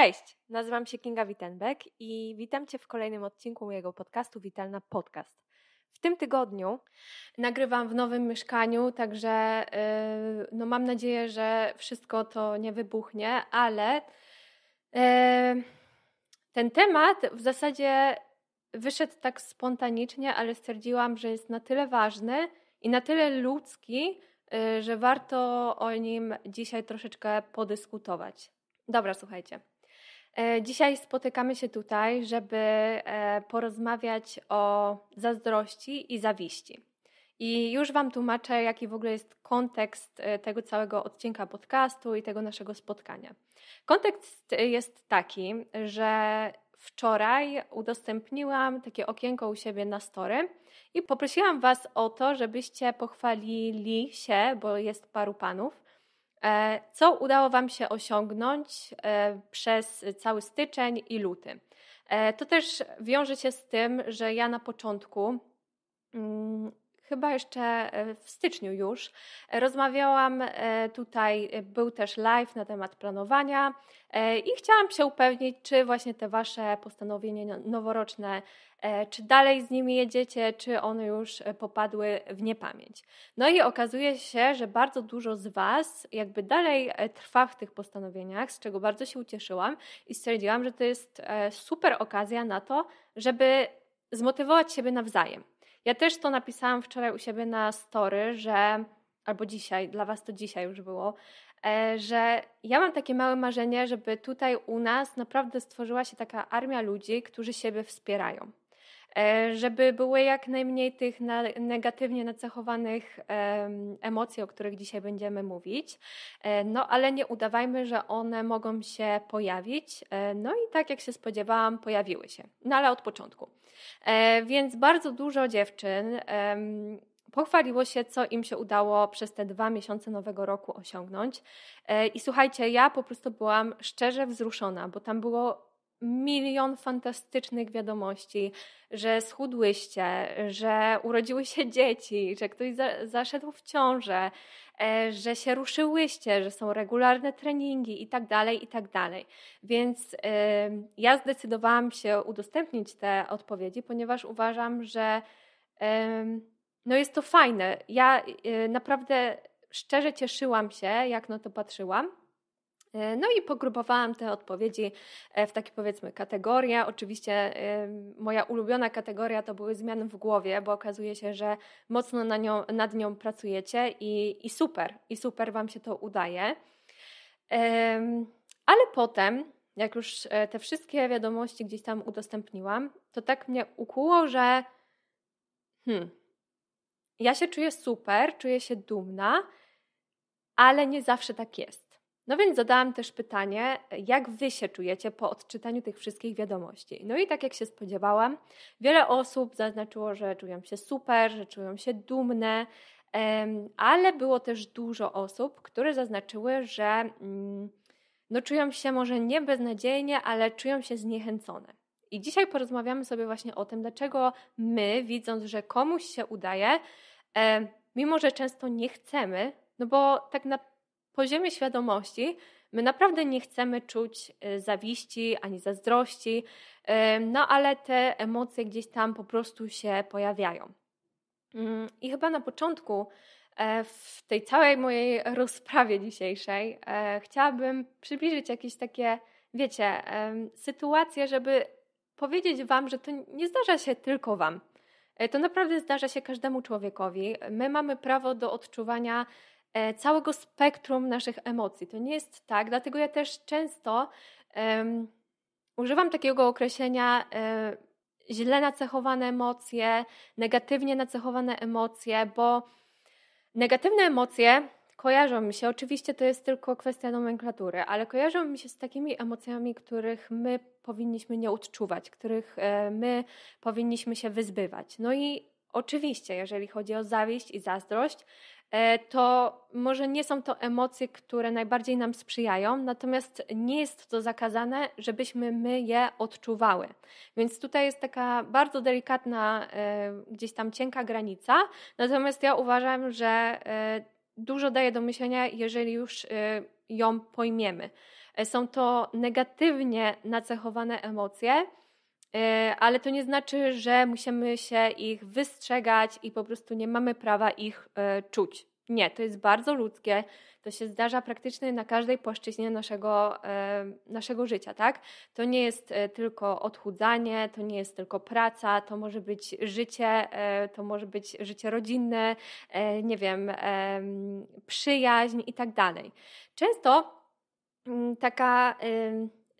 Cześć, nazywam się Kinga Witenbek i witam Cię w kolejnym odcinku mojego podcastu Witalna Podcast. W tym tygodniu nagrywam w nowym mieszkaniu, także yy, no mam nadzieję, że wszystko to nie wybuchnie, ale yy, ten temat w zasadzie wyszedł tak spontanicznie, ale stwierdziłam, że jest na tyle ważny i na tyle ludzki, yy, że warto o nim dzisiaj troszeczkę podyskutować. Dobra, słuchajcie. E, dzisiaj spotykamy się tutaj, żeby e, porozmawiać o zazdrości i zawiści. I już Wam tłumaczę, jaki w ogóle jest kontekst e, tego całego odcinka podcastu i tego naszego spotkania. Kontekst jest taki, że wczoraj udostępniłam takie okienko u siebie na story i poprosiłam Was o to, żebyście pochwalili się, bo jest paru panów, E, co udało Wam się osiągnąć e, przez cały styczeń i luty? E, to też wiąże się z tym, że ja na początku mm, chyba jeszcze e, w styczniu już, e, rozmawiałam e, tutaj, był też live na temat planowania i chciałam się upewnić, czy właśnie te Wasze postanowienia no, noworoczne, czy dalej z nimi jedziecie, czy one już popadły w niepamięć. No i okazuje się, że bardzo dużo z Was jakby dalej trwa w tych postanowieniach, z czego bardzo się ucieszyłam i stwierdziłam, że to jest super okazja na to, żeby zmotywować siebie nawzajem ja też to napisałam wczoraj u siebie na story, że albo dzisiaj, dla Was to dzisiaj już było, e, że ja mam takie małe marzenie, żeby tutaj u nas naprawdę stworzyła się taka armia ludzi, którzy siebie wspierają. E, żeby były jak najmniej tych negatywnie nacechowanych emocji, o których dzisiaj będziemy mówić. E, no ale nie udawajmy, że one mogą się pojawić. E, no i tak jak się spodziewałam, pojawiły się. No ale od początku. Więc bardzo dużo dziewczyn pochwaliło się, co im się udało przez te dwa miesiące nowego roku osiągnąć. I słuchajcie, ja po prostu byłam szczerze wzruszona, bo tam było milion fantastycznych wiadomości, że schudłyście, że urodziły się dzieci, że ktoś za, zaszedł w ciążę, e, że się ruszyłyście, że są regularne treningi i tak dalej, i tak dalej. Więc e, ja zdecydowałam się udostępnić te odpowiedzi, ponieważ uważam, że e, no jest to fajne. Ja naprawdę szczerze cieszyłam się, jak na to patrzyłam E, no i pogrupowałam te odpowiedzi e, w takie powiedzmy kategorie. Oczywiście moja ulubiona kategoria to były zmiany w głowie, bo okazuje się, że mocno na nią, nad nią pracujecie i, i super, i super Wam się to udaje. Ale potem, jak już e, te wszystkie wiadomości gdzieś tam udostępniłam, to tak mnie ukuło, że hmm, ja się czuję super, czuję się dumna, ale nie zawsze tak jest. No więc zadałam też pytanie, jak wy się czujecie po odczytaniu tych wszystkich wiadomości? No i tak jak się spodziewałam, wiele osób zaznaczyło, że czują się super, że czują się dumne, ale było też dużo osób, które zaznaczyły, że mm, no, czują się może nie beznadziejnie, ale czują się zniechęcone. I dzisiaj porozmawiamy sobie właśnie o tym, dlaczego my, widząc, że komuś się udaje, mimo że często nie chcemy, no bo tak naprawdę poziomie świadomości my naprawdę nie chcemy czuć e, zawiści ani zazdrości, e, no ale te emocje gdzieś tam po prostu się pojawiają. Mm, I chyba na początku e, w tej całej mojej rozprawie dzisiejszej chciałabym przybliżyć jakieś takie, wiecie, sytuacje, żeby powiedzieć Wam, że to nie zdarza się tylko Wam. To naprawdę zdarza się każdemu człowiekowi. My mamy prawo do odczuwania E, całego spektrum naszych emocji. To nie jest tak, dlatego ja też często um, używam takiego określenia um, źle nacechowane emocje, negatywnie nacechowane emocje, bo negatywne emocje kojarzą mi się, oczywiście to jest tylko kwestia nomenklatury, ale kojarzą mi się z takimi emocjami, których my powinniśmy nie odczuwać, których e, my powinniśmy się wyzbywać. No i oczywiście, jeżeli chodzi o zawieść i zazdrość, E, to może nie są to emocje, które najbardziej nam sprzyjają, natomiast nie jest to zakazane, żebyśmy my je odczuwały. Więc tutaj jest taka bardzo delikatna, e, gdzieś tam cienka granica. Natomiast ja uważam, że e, dużo daje do myślenia, jeżeli już ją pojmiemy. Są to negatywnie nacechowane emocje E, ale to nie znaczy, że musimy się ich wystrzegać i po prostu nie mamy prawa ich e, czuć. Nie, to jest bardzo ludzkie. To się zdarza praktycznie na każdej płaszczyźnie naszego, e, naszego życia, tak? To nie jest tylko odchudzanie, to nie jest tylko praca, to może być życie, to może być życie rodzinne, nie wiem, przyjaźń i tak dalej. Często mm, taka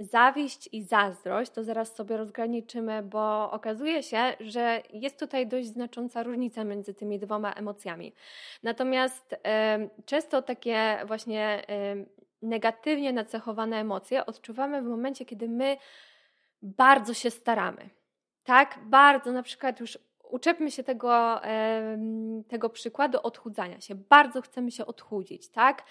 zawiść i zazdrość, to zaraz sobie rozgraniczymy, bo okazuje się, że jest tutaj dość znacząca różnica między tymi dwoma emocjami. Natomiast y, często takie właśnie y, negatywnie nacechowane emocje odczuwamy w momencie, kiedy my bardzo się staramy. Tak, bardzo na przykład już uczepmy się tego, tego przykładu odchudzania się. Bardzo chcemy się odchudzić, tak?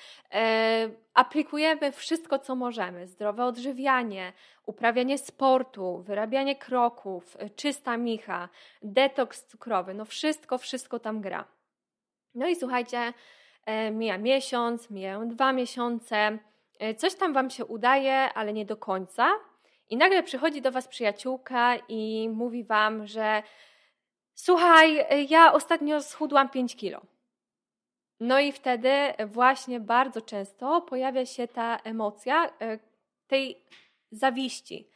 Aplikujemy wszystko, co możemy: zdrowe odżywianie, uprawianie sportu, wyrabianie kroków, e, czysta micha, detoks cukrowy. No wszystko, wszystko tam gra. No i słuchajcie, e, mija miesiąc, mijają dwa miesiące. E, coś tam Wam się udaje, ale nie do końca. I nagle przychodzi do Was przyjaciółka i mówi Wam, że Słuchaj, y, ja ostatnio schudłam 5 kilo. No i wtedy właśnie bardzo często pojawia się ta emocja y, tej zawiści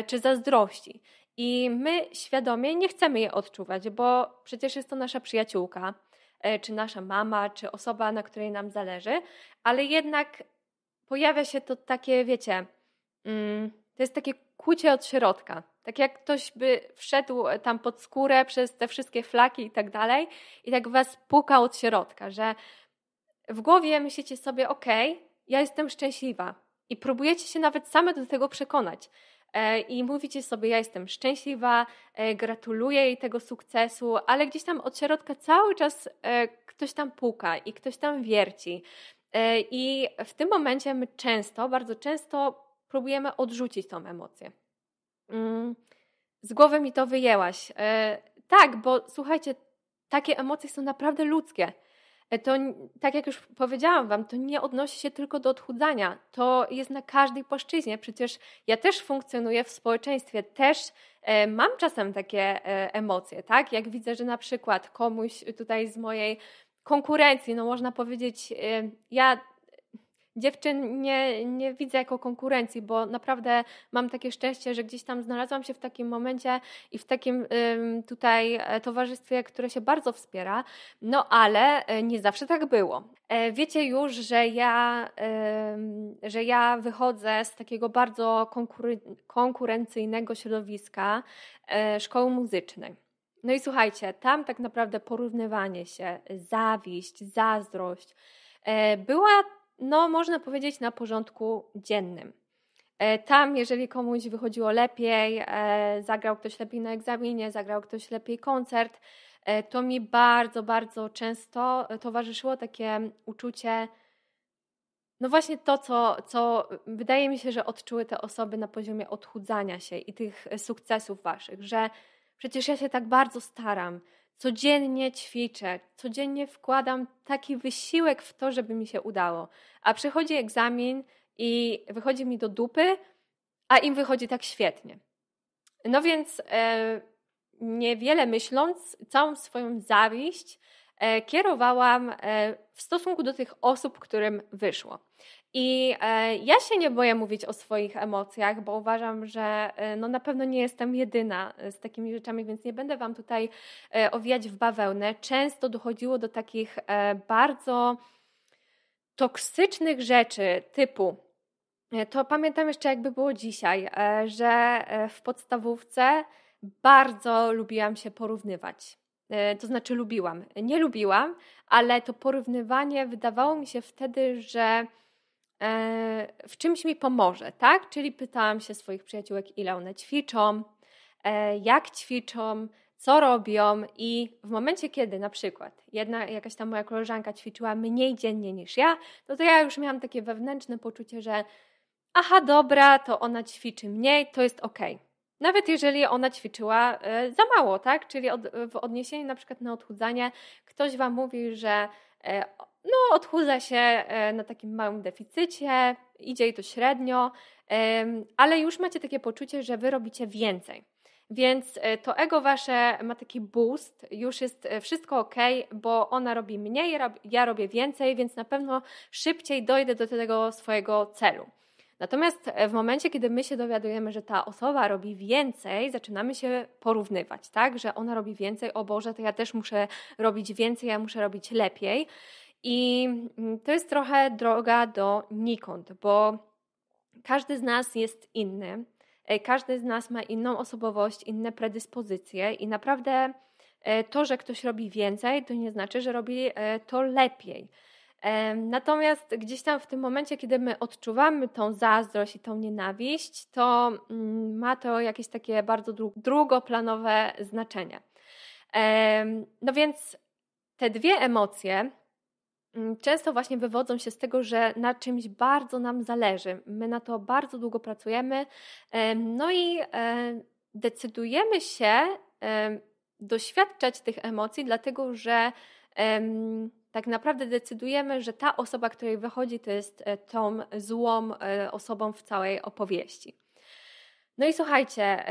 y, czy zazdrości. I my świadomie nie chcemy jej odczuwać, bo przecież jest to nasza przyjaciółka, czy nasza mama, czy osoba, na której nam zależy, ale jednak pojawia się to takie, wiecie, mm, to jest takie kucie od środka. Tak jak ktoś by wszedł e, tam pod skórę przez te wszystkie flaki i tak dalej i tak was puka od środka, że w głowie myślicie sobie, okej, ja jestem szczęśliwa i próbujecie się nawet same do tego przekonać e, i mówicie sobie, ja jestem szczęśliwa, e, gratuluję jej tego sukcesu, ale gdzieś tam od środka cały czas ktoś tam puka i ktoś tam wierci. I w tym momencie my często, bardzo często próbujemy odrzucić tą emocję. Mm, z głowy mi to wyjęłaś. E, tak, bo słuchajcie, takie emocje są naprawdę ludzkie. E, to, tak jak już powiedziałam Wam, to nie odnosi się tylko do odchudzania. To jest na każdej płaszczyźnie. Przecież ja też funkcjonuję w społeczeństwie, też e, mam czasem takie emocje, tak? Jak widzę, że na przykład komuś tutaj z mojej konkurencji, no można powiedzieć, ja dziewczyn nie, nie widzę jako konkurencji, bo naprawdę mam takie szczęście, że gdzieś tam znalazłam się w takim momencie i w takim tutaj e, towarzystwie, które się bardzo wspiera, no ale e, nie zawsze tak było. E, wiecie już, że ja, że ja wychodzę z takiego bardzo konkurencyjnego środowiska szkoły muzycznej. No i słuchajcie, tam tak naprawdę porównywanie się, zawiść, zazdrość była no można powiedzieć na porządku dziennym. E, tam, jeżeli komuś wychodziło lepiej, e, zagrał ktoś lepiej na egzaminie, zagrał ktoś lepiej koncert, e, to mi bardzo, bardzo często towarzyszyło takie uczucie, no właśnie to, co, co wydaje mi się, że odczuły te osoby na poziomie odchudzania się i tych sukcesów waszych, że przecież ja się tak bardzo staram, Codziennie ćwiczę, codziennie wkładam taki wysiłek w to, żeby mi się udało. A przychodzi egzamin i wychodzi mi do dupy, a im wychodzi tak świetnie. No więc e, niewiele myśląc, całą swoją zawiść E, kierowałam e, w stosunku do tych osób, którym wyszło. I e, ja się nie boję mówić o swoich emocjach, bo uważam, że no, na pewno nie jestem jedyna z takimi rzeczami, więc nie będę Wam tutaj owijać w bawełnę. Często dochodziło do takich bardzo toksycznych rzeczy typu to pamiętam jeszcze, jakby było dzisiaj, że w podstawówce bardzo lubiłam się porównywać. E, to znaczy lubiłam. Nie lubiłam, ale to porównywanie wydawało mi się wtedy, że e, w czymś mi pomoże, tak? Czyli pytałam się swoich przyjaciółek, ile one ćwiczą, e, jak ćwiczą, co robią i w momencie, kiedy na przykład jedna jakaś tam moja koleżanka ćwiczyła mniej dziennie niż ja, no to ja już miałam takie wewnętrzne poczucie, że aha, dobra, to ona ćwiczy mniej, to jest okej. Okay nawet jeżeli ona ćwiczyła e, za mało, tak? Czyli od, w odniesieniu na przykład na odchudzanie, ktoś Wam mówi, że e, no, odchudza się e, na takim małym deficycie, idzie i to średnio, ale już macie takie poczucie, że Wy robicie więcej. Więc to ego wasze ma taki boost, już jest wszystko ok, bo ona robi mniej, ja robię więcej, więc na pewno szybciej dojdę do tego swojego celu. Natomiast e, w momencie, kiedy my się dowiadujemy, że ta osoba robi więcej, zaczynamy się porównywać, tak? Że ona robi więcej, o Boże, to ja też muszę robić więcej, ja muszę robić lepiej. I mm, to jest trochę droga do nikąd, bo każdy z nas jest inny, e, każdy z nas ma inną osobowość, inne predyspozycje i naprawdę e, to, że ktoś robi więcej, to nie znaczy, że robi to lepiej. Natomiast gdzieś tam w tym momencie, kiedy my odczuwamy tą zazdrość i tą nienawiść, to mm, ma to jakieś takie bardzo drugoplanowe znaczenie. No więc te dwie emocje mm, często właśnie wywodzą się z tego, że na czymś bardzo nam zależy. My na to bardzo długo pracujemy, no i e, decydujemy się doświadczać tych emocji, dlatego że tak naprawdę decydujemy, że ta osoba, której wychodzi, to jest e, tą złą e, osobą w całej opowieści. No i słuchajcie,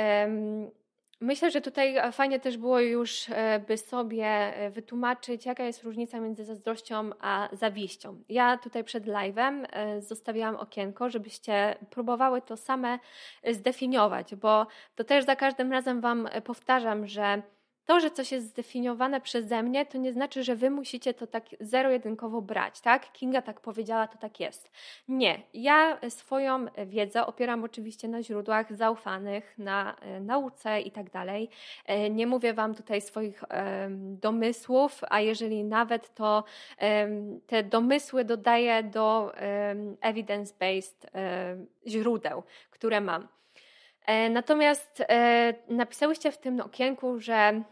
myślę, że tutaj e, fajnie też było już, by sobie wytłumaczyć, jaka jest różnica między zazdrością a zawiścią. Ja tutaj przed live'em zostawiłam okienko, żebyście próbowały to same zdefiniować, bo to też za każdym razem Wam powtarzam, że to, że coś jest zdefiniowane przeze mnie, to nie znaczy, że wy musicie to tak zero-jedynkowo brać, tak? Kinga tak powiedziała, to tak jest. Nie, ja swoją wiedzę opieram oczywiście na źródłach zaufanych, na e, nauce i tak dalej. E, nie mówię wam tutaj swoich e, domysłów, a jeżeli nawet, to te domysły dodaję do evidence-based źródeł, które mam. Natomiast e, napisałyście w tym okienku, że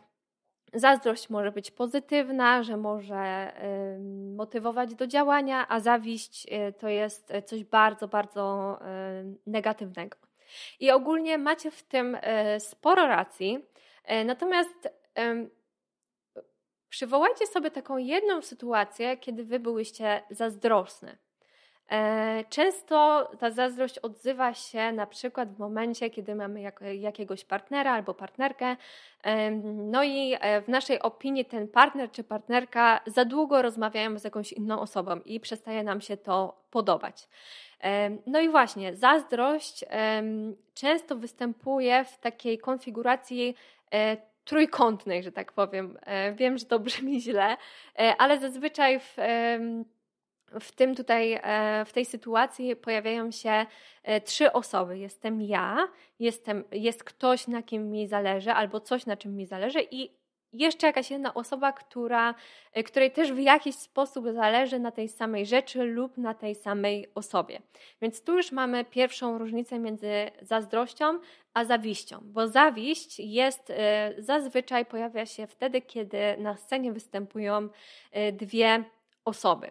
Zazdrość może być pozytywna, że może motywować do działania, a zawiść e, to jest e, coś bardzo, bardzo e, negatywnego. I ogólnie macie w tym sporo racji, natomiast przywołajcie sobie taką jedną sytuację, kiedy wy byłyście zazdrosne. E, często ta zazdrość odzywa się na przykład w momencie, kiedy mamy jakiegoś partnera albo partnerkę, no i e, w naszej opinii ten partner czy partnerka za długo rozmawiają z jakąś inną osobą i przestaje nam się to podobać. No i właśnie, zazdrość często występuje w takiej konfiguracji e, trójkątnej, że tak powiem. Wiem, że to brzmi źle, ale zazwyczaj w w tym tutaj, e, w tej sytuacji pojawiają się e, trzy osoby. Jestem ja, jestem, jest ktoś, na kim mi zależy, albo coś, na czym mi zależy, i jeszcze jakaś jedna osoba, która, e, której też w jakiś sposób zależy na tej samej rzeczy lub na tej samej osobie. Więc tu już mamy pierwszą różnicę między zazdrością a zawiścią, bo zawiść jest zazwyczaj pojawia się wtedy, kiedy na scenie występują dwie osoby.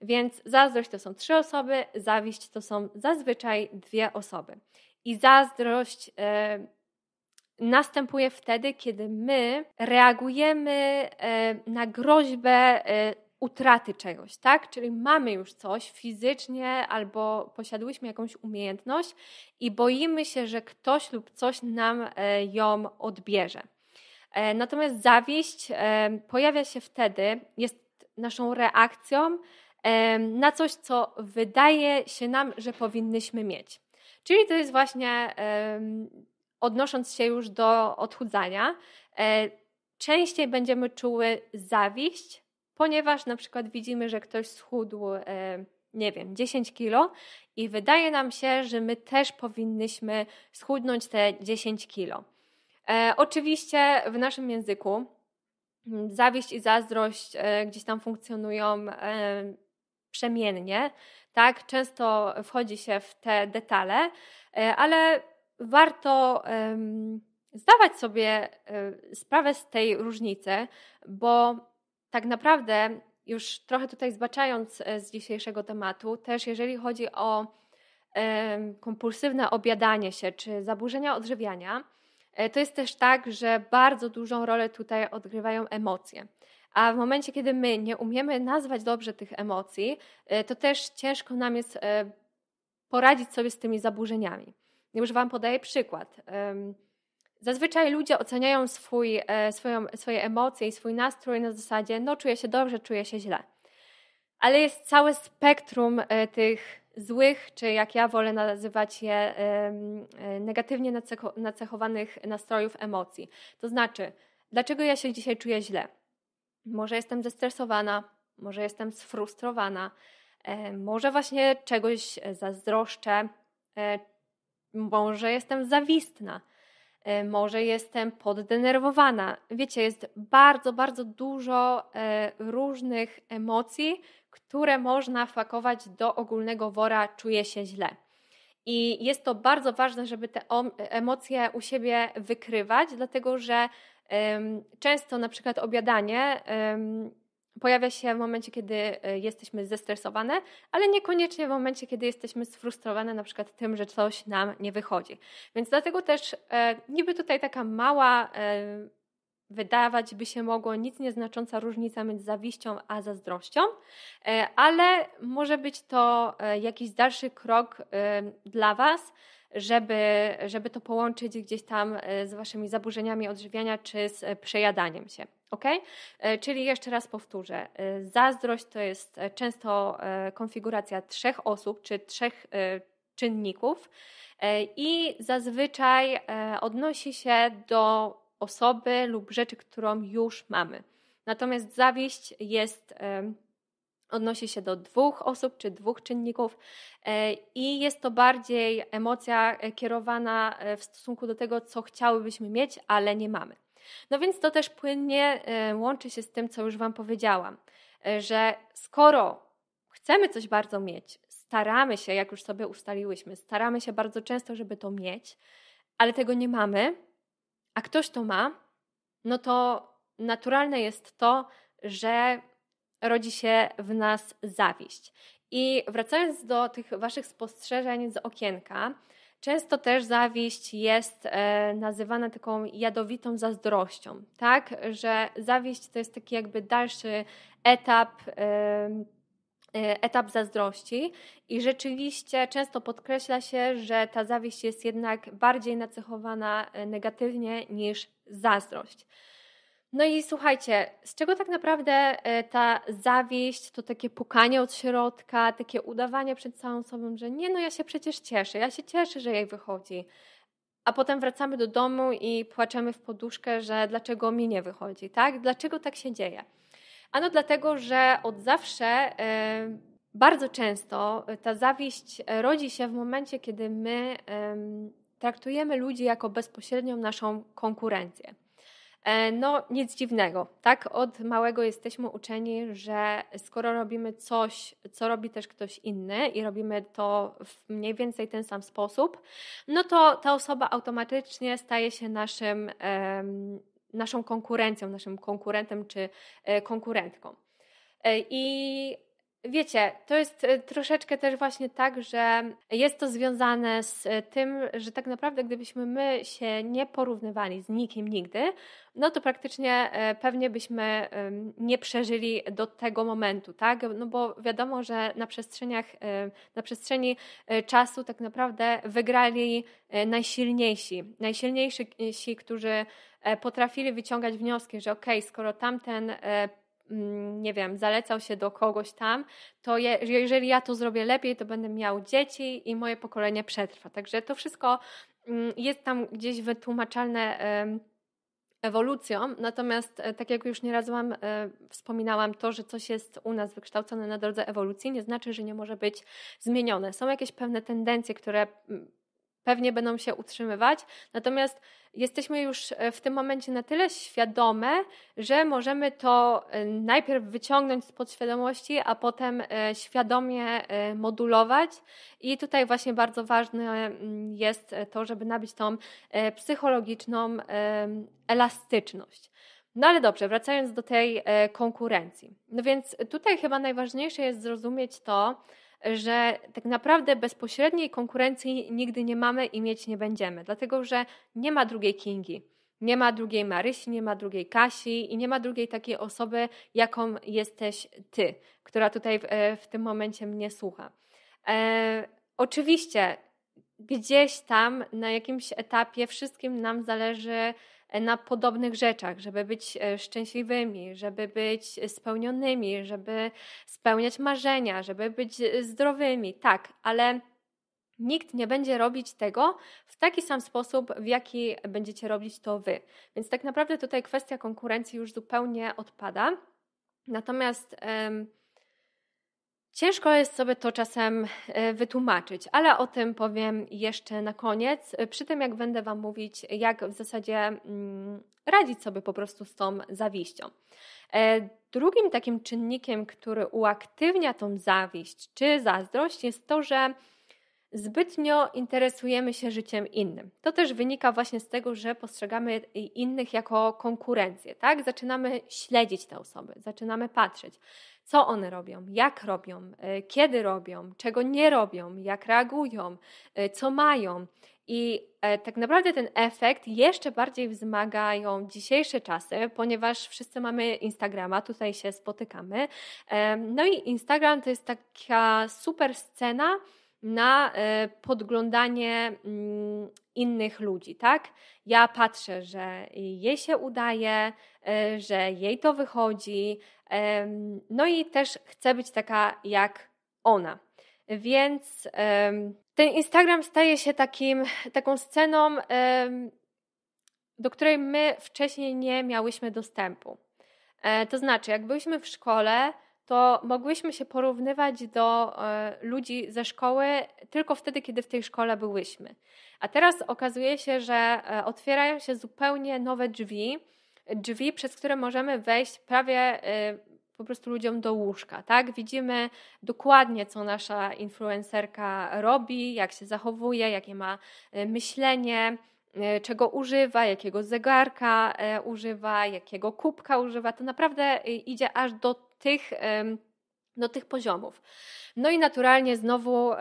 Więc zazdrość to są trzy osoby, zawiść to są zazwyczaj dwie osoby. I zazdrość e, następuje wtedy, kiedy my reagujemy e, na groźbę e, utraty czegoś, tak? Czyli mamy już coś fizycznie albo posiadłyśmy jakąś umiejętność i boimy się, że ktoś lub coś nam e, ją odbierze. E, natomiast zawieść e, pojawia się wtedy, jest naszą reakcją na coś, co wydaje się nam, że powinnyśmy mieć. Czyli to jest właśnie, odnosząc się już do odchudzania, e, częściej będziemy czuły zawiść, ponieważ na przykład widzimy, że ktoś schudł, e, nie wiem, 10 kilo i wydaje nam się, że my też powinnyśmy schudnąć te 10 kilo. E, oczywiście w naszym języku mm, zawiść i zazdrość gdzieś tam funkcjonują przemiennie, tak? Często wchodzi się w te detale, e, ale warto zdawać sobie e, sprawę z tej różnicy, bo tak naprawdę, już trochę tutaj zbaczając e, z dzisiejszego tematu, też jeżeli chodzi o kompulsywne obiadanie się czy zaburzenia odżywiania, to jest też tak, że bardzo dużą rolę tutaj odgrywają emocje. A w momencie, kiedy my nie umiemy nazwać dobrze tych emocji, e, to też ciężko nam jest e, poradzić sobie z tymi zaburzeniami. Już Wam podaję przykład. Zazwyczaj ludzie oceniają swój, e, swoją, swoje emocje i swój nastrój na zasadzie, no czuję się dobrze, czuję się źle. Ale jest całe spektrum tych złych, czy jak ja wolę nazywać je, negatywnie nacechowanych nastrojów emocji. To znaczy, dlaczego ja się dzisiaj czuję źle? Może jestem zestresowana, może jestem sfrustrowana, e, może właśnie czegoś e, zazdroszczę, e, może jestem zawistna, może jestem poddenerwowana. Wiecie, jest bardzo, bardzo dużo różnych emocji, które można wpakować do ogólnego wora czuję się źle. I jest to bardzo ważne, żeby te emocje u siebie wykrywać, dlatego że Często na przykład obiadanie pojawia się w momencie, kiedy e, jesteśmy zestresowane, ale niekoniecznie w momencie, kiedy jesteśmy sfrustrowane na przykład tym, że coś nam nie wychodzi. Więc dlatego też e, niby tutaj taka mała e, wydawać by się mogło nic nieznacząca różnica między zawiścią a zazdrością, ale może być to jakiś dalszy krok dla Was żeby, żeby to połączyć gdzieś tam e, z waszymi zaburzeniami odżywiania czy z e, przejadaniem się. Ok? E, czyli jeszcze raz powtórzę. Zazdrość to jest często konfiguracja trzech osób czy trzech czynników i zazwyczaj odnosi się do osoby lub rzeczy, którą już mamy. Natomiast zawieść jest odnosi się do dwóch osób czy dwóch czynników e, i jest to bardziej emocja e, kierowana e, w stosunku do tego, co chciałybyśmy mieć, ale nie mamy. No więc to też płynnie łączy się z tym, co już Wam powiedziałam, że skoro chcemy coś bardzo mieć, staramy się, jak już sobie ustaliłyśmy, staramy się bardzo często, żeby to mieć, ale tego nie mamy, a ktoś to ma, no to naturalne jest to, że rodzi się w nas zawiść. I wracając do tych Waszych spostrzeżeń z okienka, często też zawiść jest e, nazywana taką jadowitą zazdrością, tak? Że zawiść to jest taki jakby dalszy etap e, e, etap zazdrości i rzeczywiście często podkreśla się, że ta zawiść jest jednak bardziej nacechowana negatywnie niż zazdrość. No i słuchajcie, z czego tak naprawdę e, ta zawiść, to takie pukanie od środka, takie udawanie przed całą sobą, że nie, no ja się przecież cieszę, ja się cieszę, że jej wychodzi. A potem wracamy do domu i płaczemy w poduszkę, że dlaczego mi nie wychodzi, tak? Dlaczego tak się dzieje? Ano dlatego, że od zawsze e, bardzo często e, ta zawiść rodzi się w momencie, kiedy my traktujemy ludzi jako bezpośrednią naszą konkurencję. E, no, nic dziwnego, tak? Od małego jesteśmy uczeni, że skoro robimy coś, co robi też ktoś inny i robimy to w mniej więcej ten sam sposób, no to ta osoba automatycznie staje się naszym, naszą konkurencją, naszym konkurentem czy e, konkurentką. E, I Wiecie, to jest e, troszeczkę też właśnie tak, że jest to związane z e, tym, że tak naprawdę gdybyśmy my się nie porównywali z nikim nigdy, no to praktycznie e, pewnie byśmy nie przeżyli do tego momentu, tak? No bo wiadomo, że na przestrzeniach, na przestrzeni czasu tak naprawdę wygrali najsilniejsi. Najsilniejsi, którzy potrafili wyciągać wnioski, że okej, okay, skoro tamten Mm, nie wiem, zalecał się do kogoś tam, to je, jeżeli ja to zrobię lepiej, to będę miał dzieci i moje pokolenie przetrwa. Także to wszystko mm, jest tam gdzieś wytłumaczalne ewolucją, natomiast e, tak jak już nieraz Wam e, wspominałam, to, że coś jest u nas wykształcone na drodze ewolucji, nie znaczy, że nie może być zmienione. Są jakieś pewne tendencje, które mm, pewnie będą się utrzymywać. Natomiast jesteśmy już e, w tym momencie na tyle świadome, że możemy to e, najpierw wyciągnąć z podświadomości, a potem e, świadomie modulować. I tutaj właśnie bardzo ważne mm, jest to, żeby nabyć tą psychologiczną elastyczność. No ale dobrze, wracając do tej konkurencji. No więc tutaj chyba najważniejsze jest zrozumieć to, że tak naprawdę bezpośredniej konkurencji nigdy nie mamy i mieć nie będziemy, dlatego że nie ma drugiej Kingi. Nie ma drugiej Marysi, nie ma drugiej Kasi i nie ma drugiej takiej osoby, jaką jesteś ty, która tutaj w, e, w tym momencie mnie słucha. E, oczywiście gdzieś tam na jakimś etapie wszystkim nam zależy na podobnych rzeczach, żeby być e, szczęśliwymi, żeby być spełnionymi, żeby spełniać marzenia, żeby być e, zdrowymi. Tak, ale nikt nie będzie robić tego w taki sam sposób, w jaki będziecie robić to wy. Więc tak naprawdę tutaj kwestia konkurencji już zupełnie odpada. Natomiast. Yy, Ciężko jest sobie to czasem e, wytłumaczyć, ale o tym powiem jeszcze na koniec, e, przy tym jak będę Wam mówić, jak w zasadzie mm, radzić sobie po prostu z tą zawiścią. E, drugim takim czynnikiem, który uaktywnia tą zawiść czy zazdrość, jest to, że zbytnio interesujemy się życiem innym. To też wynika właśnie z tego, że postrzegamy innych jako konkurencję, tak? Zaczynamy śledzić te osoby, zaczynamy patrzeć, co one robią, jak robią, e, kiedy robią, czego nie robią, jak reagują, e, co mają. I e, tak naprawdę ten efekt jeszcze bardziej wzmagają dzisiejsze czasy, ponieważ wszyscy mamy Instagrama, tutaj się spotykamy. No i Instagram to jest taka super scena, na e, podglądanie mm, innych ludzi, tak? Ja patrzę, że jej się udaje, e, że jej to wychodzi, no i też chcę być taka jak ona. Więc ten Instagram staje się takim, taką sceną, do której my wcześniej nie miałyśmy dostępu. E, to znaczy, jak byliśmy w szkole, to mogłyśmy się porównywać do e, ludzi ze szkoły tylko wtedy, kiedy w tej szkole byłyśmy. A teraz okazuje się, że e, otwierają się zupełnie nowe drzwi, drzwi, przez które możemy wejść prawie e, po prostu ludziom do łóżka, tak? Widzimy dokładnie, co nasza influencerka robi, jak się zachowuje, jakie ma myślenie, czego używa, jakiego zegarka używa, jakiego kubka używa. To naprawdę idzie aż do tych, no tych poziomów. No i naturalnie znowu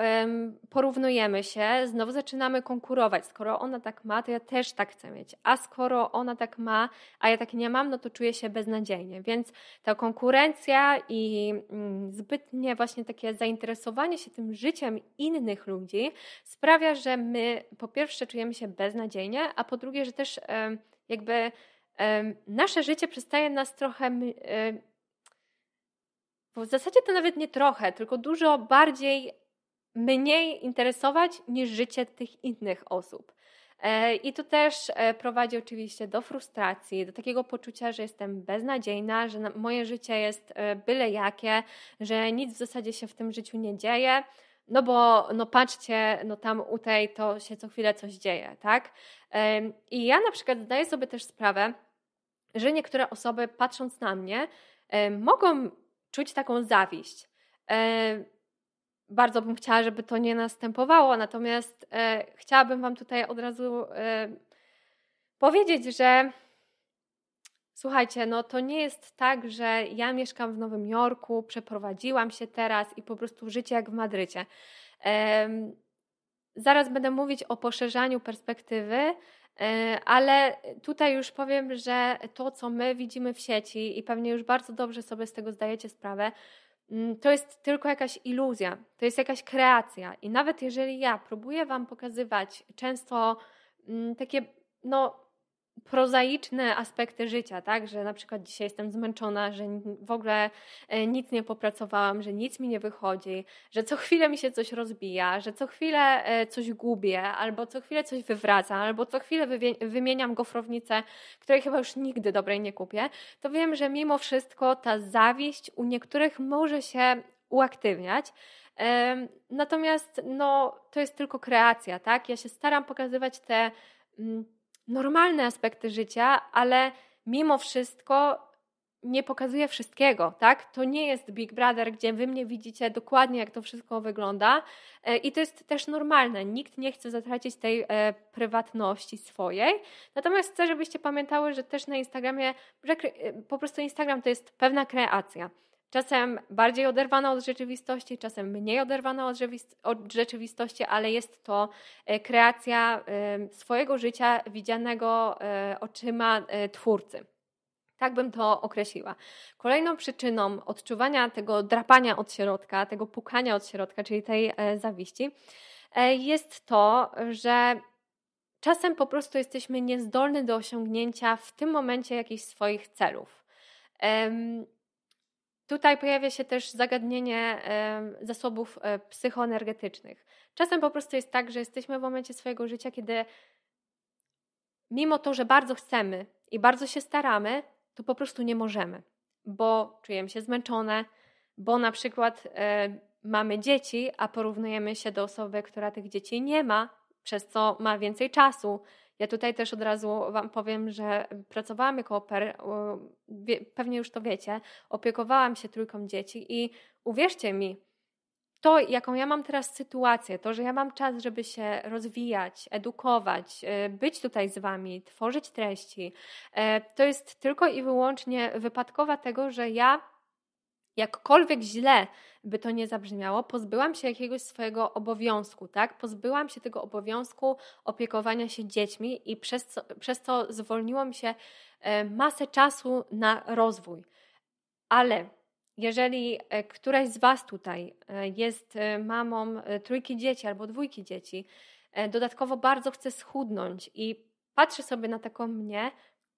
porównujemy się, znowu zaczynamy konkurować. Skoro ona tak ma, to ja też tak chcę mieć. A skoro ona tak ma, a ja tak nie mam, no to czuję się beznadziejnie. Więc ta konkurencja i mm, zbytnie właśnie takie zainteresowanie się tym życiem innych ludzi sprawia, że my po pierwsze czujemy się beznadziejnie, a po drugie, że też jakby nasze życie przestaje nas trochę w zasadzie to nawet nie trochę, tylko dużo bardziej mniej interesować niż życie tych innych osób. E, I to też e, prowadzi oczywiście do frustracji, do takiego poczucia, że jestem beznadziejna, że moje życie jest e, byle jakie, że nic w zasadzie się w tym życiu nie dzieje. No bo no patrzcie, no tam u tej to się co chwilę coś dzieje, tak? I ja na przykład zdaję sobie też sprawę, że niektóre osoby patrząc na mnie mogą czuć taką zawiść. E, bardzo bym chciała, żeby to nie następowało, natomiast e, chciałabym Wam tutaj od razu e, powiedzieć, że słuchajcie, no to nie jest tak, że ja mieszkam w Nowym Jorku, przeprowadziłam się teraz i po prostu życie jak w Madrycie. Zaraz będę mówić o poszerzaniu perspektywy, E, ale tutaj już powiem, że to, co my widzimy w sieci i pewnie już bardzo dobrze sobie z tego zdajecie sprawę, mm, to jest tylko jakaś iluzja, to jest jakaś kreacja. I nawet jeżeli ja próbuję Wam pokazywać często mm, takie, no, prozaiczne aspekty życia, tak? Że na przykład dzisiaj jestem zmęczona, że w ogóle e, nic nie popracowałam, że nic mi nie wychodzi, że co chwilę mi się coś rozbija, że co chwilę e, coś gubię, albo co chwilę coś wywracam, albo co chwilę wymieniam gofrownicę, której chyba już nigdy dobrej nie kupię, to wiem, że mimo wszystko ta zawiść u niektórych może się uaktywniać. Natomiast no, to jest tylko kreacja, tak? Ja się staram pokazywać te mm, normalne aspekty życia, ale mimo wszystko nie pokazuje wszystkiego, tak? To nie jest Big Brother, gdzie wy mnie widzicie dokładnie, jak to wszystko wygląda. E, I to jest też normalne. Nikt nie chce zatracić tej e, prywatności swojej. Natomiast chcę, żebyście pamiętały, że też na Instagramie, e, po prostu Instagram to jest pewna kreacja. Czasem bardziej oderwana od rzeczywistości, czasem mniej oderwana od, od rzeczywistości, ale jest to e, kreacja e, swojego życia widzianego e, oczyma twórcy. Tak bym to określiła. Kolejną przyczyną odczuwania tego drapania od środka, tego pukania od środka, czyli tej zawiści, jest to, że czasem po prostu jesteśmy niezdolni do osiągnięcia w tym momencie jakichś swoich celów. Tutaj pojawia się też zagadnienie zasobów e, psychoenergetycznych. Czasem po prostu jest tak, że jesteśmy w momencie swojego życia, kiedy mimo to, że bardzo chcemy i bardzo się staramy, to po prostu nie możemy, bo czujemy się zmęczone, bo na przykład e, mamy dzieci, a porównujemy się do osoby, która tych dzieci nie ma, przez co ma więcej czasu ja tutaj też od razu Wam powiem, że pracowałam jako oper, e, pewnie już to wiecie, opiekowałam się trójką dzieci i uwierzcie mi, to, jaką ja mam teraz sytuację, to, że ja mam czas, żeby się rozwijać, edukować, e, być tutaj z Wami, tworzyć treści, e, to jest tylko i wyłącznie wypadkowa tego, że ja jakkolwiek źle by to nie zabrzmiało, pozbyłam się jakiegoś swojego obowiązku, tak? Pozbyłam się tego obowiązku opiekowania się dziećmi i przez, co, przez to zwolniło mi się e, masę czasu na rozwój. Ale jeżeli e, któraś z Was tutaj e, jest mamą trójki dzieci albo dwójki dzieci, dodatkowo bardzo chce schudnąć i patrzy sobie na taką mnie,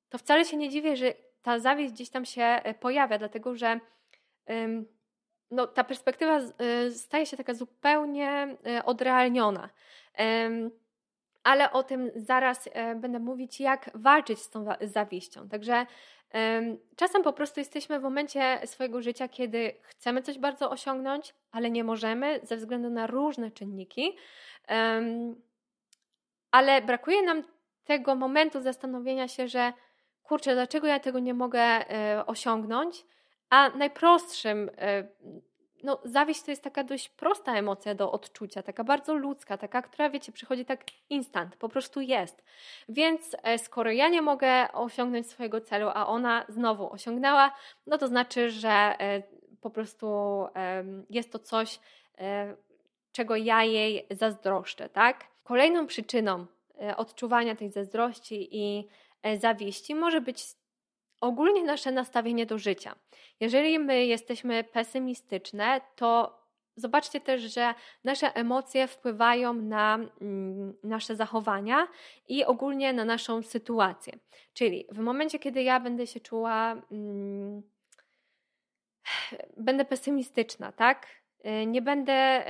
to wcale się nie dziwię, że ta zawieść gdzieś tam się pojawia, dlatego że no, ta perspektywa e, staje się taka zupełnie e, odrealniona. Ale o tym zaraz e, będę mówić, jak walczyć z tą zawiścią. Także czasem po prostu jesteśmy w momencie swojego życia, kiedy chcemy coś bardzo osiągnąć, ale nie możemy ze względu na różne czynniki. Ale brakuje nam tego momentu zastanowienia się, że kurczę, dlaczego ja tego nie mogę osiągnąć? A najprostszym, e, no zawiść to jest taka dość prosta emocja do odczucia, taka bardzo ludzka, taka, która wiecie, przychodzi tak instant, po prostu jest. Więc e, skoro ja nie mogę osiągnąć swojego celu, a ona znowu osiągnęła, no to znaczy, że e, po prostu jest to coś, czego ja jej zazdroszczę, tak? Kolejną przyczyną odczuwania tej zazdrości i zawiści może być ogólnie nasze nastawienie do życia. Jeżeli my jesteśmy pesymistyczne, to zobaczcie też, że nasze emocje wpływają na mm, nasze zachowania i ogólnie na naszą sytuację. Czyli w momencie, kiedy ja będę się czuła, mm, będę pesymistyczna, tak? Y, nie będę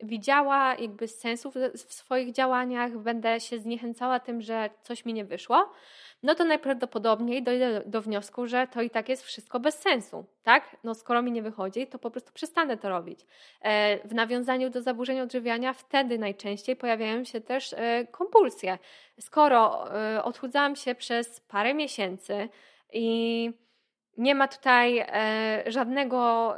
widziała jakby sensów w swoich działaniach, będę się zniechęcała tym, że coś mi nie wyszło, no to najprawdopodobniej dojdę do wniosku, że to i tak jest wszystko bez sensu, tak? No skoro mi nie wychodzi, to po prostu przestanę to robić. E, w nawiązaniu do zaburzeń odżywiania wtedy najczęściej pojawiają się też e, kompulsje. Skoro e, odchudzałam się przez parę miesięcy i nie ma tutaj żadnego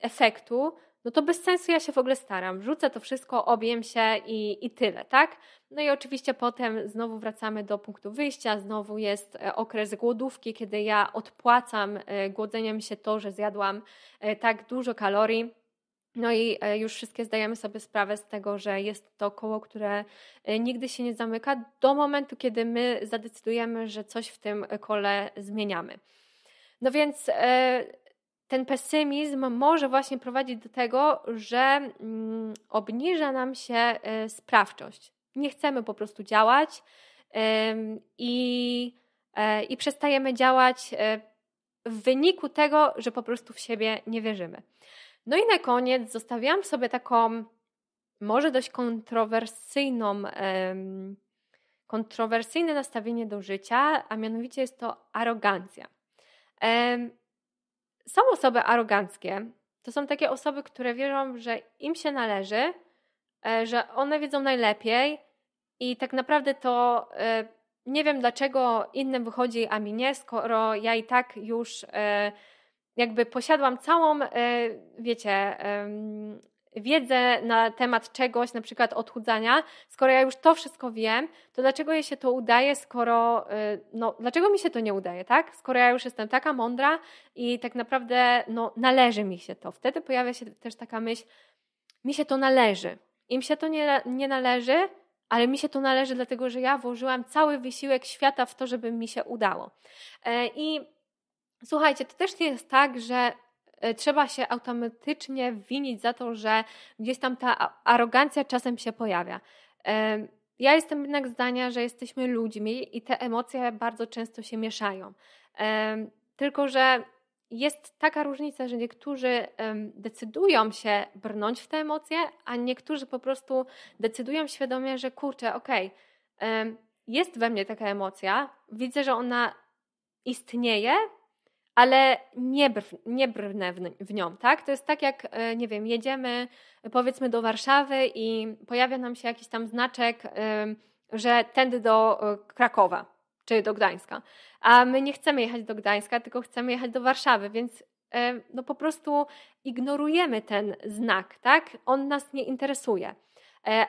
efektu, no to bez sensu ja się w ogóle staram. Rzucę to wszystko, objem się i, i tyle, tak? No i oczywiście potem znowu wracamy do punktu wyjścia, znowu jest e, okres głodówki, kiedy ja odpłacam e, głodzeniem się to, że zjadłam e, tak dużo kalorii. No i już wszystkie zdajemy sobie sprawę z tego, że jest to koło, które nigdy się nie zamyka do momentu, kiedy my zadecydujemy, że coś w tym kole zmieniamy. No więc ten pesymizm może właśnie prowadzić do tego, że mm, obniża nam się y, sprawczość. Nie chcemy po prostu działać i, e, i przestajemy działać e, w wyniku tego, że po prostu w siebie nie wierzymy. No i na koniec zostawiam sobie taką może dość kontrowersyjną, kontrowersyjne nastawienie do życia, a mianowicie jest to arogancja są osoby aroganckie. To są takie osoby, które wierzą, że im się należy, e, że one wiedzą najlepiej i tak naprawdę to e, nie wiem dlaczego innym wychodzi, a mi nie, skoro ja i tak już e, jakby posiadłam całą, wiecie, wiedzę na temat czegoś, na przykład odchudzania, skoro ja już to wszystko wiem, to dlaczego je się to udaje, skoro, y, no, dlaczego mi się to nie udaje, tak? Skoro ja już jestem taka mądra i tak naprawdę, no, należy mi się to. Wtedy pojawia się też taka myśl, mi się to należy. Im się to nie, nie należy, ale mi się to należy, dlatego że ja włożyłam cały wysiłek świata w to, żeby mi się udało. E, I Słuchajcie, to też nie jest tak, że E, trzeba się automatycznie winić za to, że gdzieś tam ta arogancja czasem się pojawia. E, ja jestem jednak zdania, że jesteśmy ludźmi i te emocje bardzo często się mieszają. E, tylko, że jest taka różnica, że niektórzy decydują się brnąć w te emocje, a niektórzy po prostu decydują świadomie, że kurczę, okej, okay, jest we mnie taka emocja, widzę, że ona istnieje, ale nie, brw, nie brnę w, w nią, tak? To jest tak jak, e, nie wiem, jedziemy powiedzmy do Warszawy i pojawia nam się jakiś tam znaczek, że tędy do e, Krakowa czy do Gdańska. A my nie chcemy jechać do Gdańska, tylko chcemy jechać do Warszawy, więc e, no po prostu ignorujemy ten znak, tak? On nas nie interesuje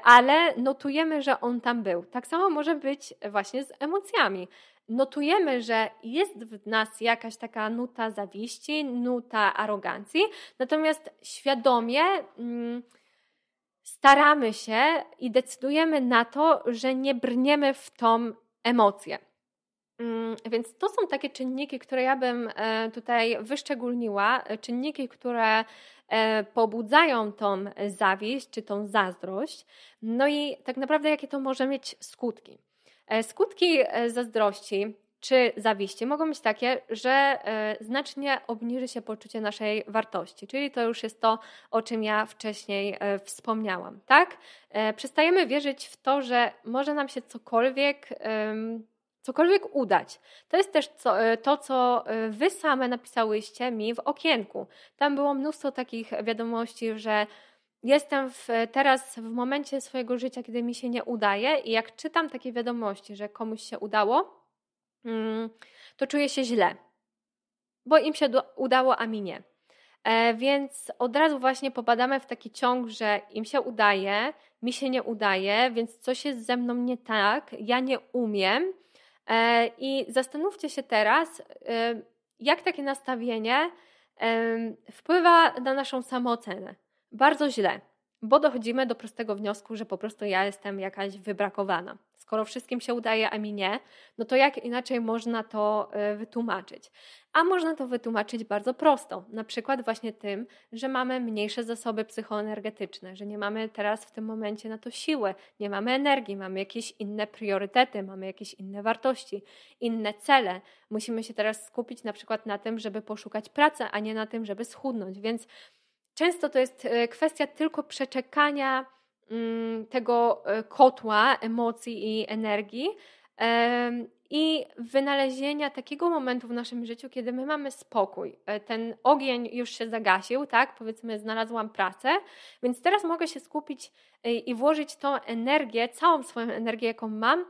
ale notujemy, że on tam był. Tak samo może być właśnie z emocjami notujemy, że jest w nas jakaś taka nuta zawiści, nuta arogancji, natomiast świadomie mm, staramy się i decydujemy na to, że nie brniemy w tą emocję. Mm, więc to są takie czynniki, które ja bym e, tutaj wyszczególniła, czynniki, które e, pobudzają tą zawiść czy tą zazdrość. No i tak naprawdę, jakie to może mieć skutki. E, skutki e, zazdrości czy zawiści mogą być takie, że e, znacznie obniży się poczucie naszej wartości, czyli to już jest to, o czym ja wcześniej wspomniałam, tak? Przestajemy wierzyć w to, że może nam się cokolwiek cokolwiek udać. To jest też co, to, co wy same napisałyście mi w okienku. Tam było mnóstwo takich wiadomości, że jestem w, teraz w momencie swojego życia, kiedy mi się nie udaje, i jak czytam takie wiadomości, że komuś się udało, mm, to czuję się źle, bo im się udało, a mi nie. E, więc od razu właśnie popadamy w taki ciąg, że im się udaje, mi się nie udaje, więc coś jest ze mną nie tak, ja nie umiem. E, I zastanówcie się teraz, e, jak takie nastawienie wpływa na naszą samoocenę. Bardzo źle, bo dochodzimy do prostego wniosku, że po prostu ja jestem jakaś wybrakowana. Skoro wszystkim się udaje, a mi nie, no to jak inaczej można to e, wytłumaczyć? A można to wytłumaczyć bardzo prosto, na przykład właśnie tym, że mamy mniejsze zasoby psychoenergetyczne, że nie mamy teraz w tym momencie na to siły, nie mamy energii, mamy jakieś inne priorytety, mamy jakieś inne wartości, inne cele. Musimy się teraz skupić na przykład na tym, żeby poszukać pracy, a nie na tym, żeby schudnąć. Więc często to jest e, kwestia tylko przeczekania mm, tego e, kotła emocji i energii i wynalezienia takiego momentu w naszym życiu, kiedy my mamy spokój. E, ten ogień już się zagasił, tak? Powiedzmy, znalazłam pracę, więc teraz mogę się skupić i włożyć tą energię, całą swoją energię, jaką mam,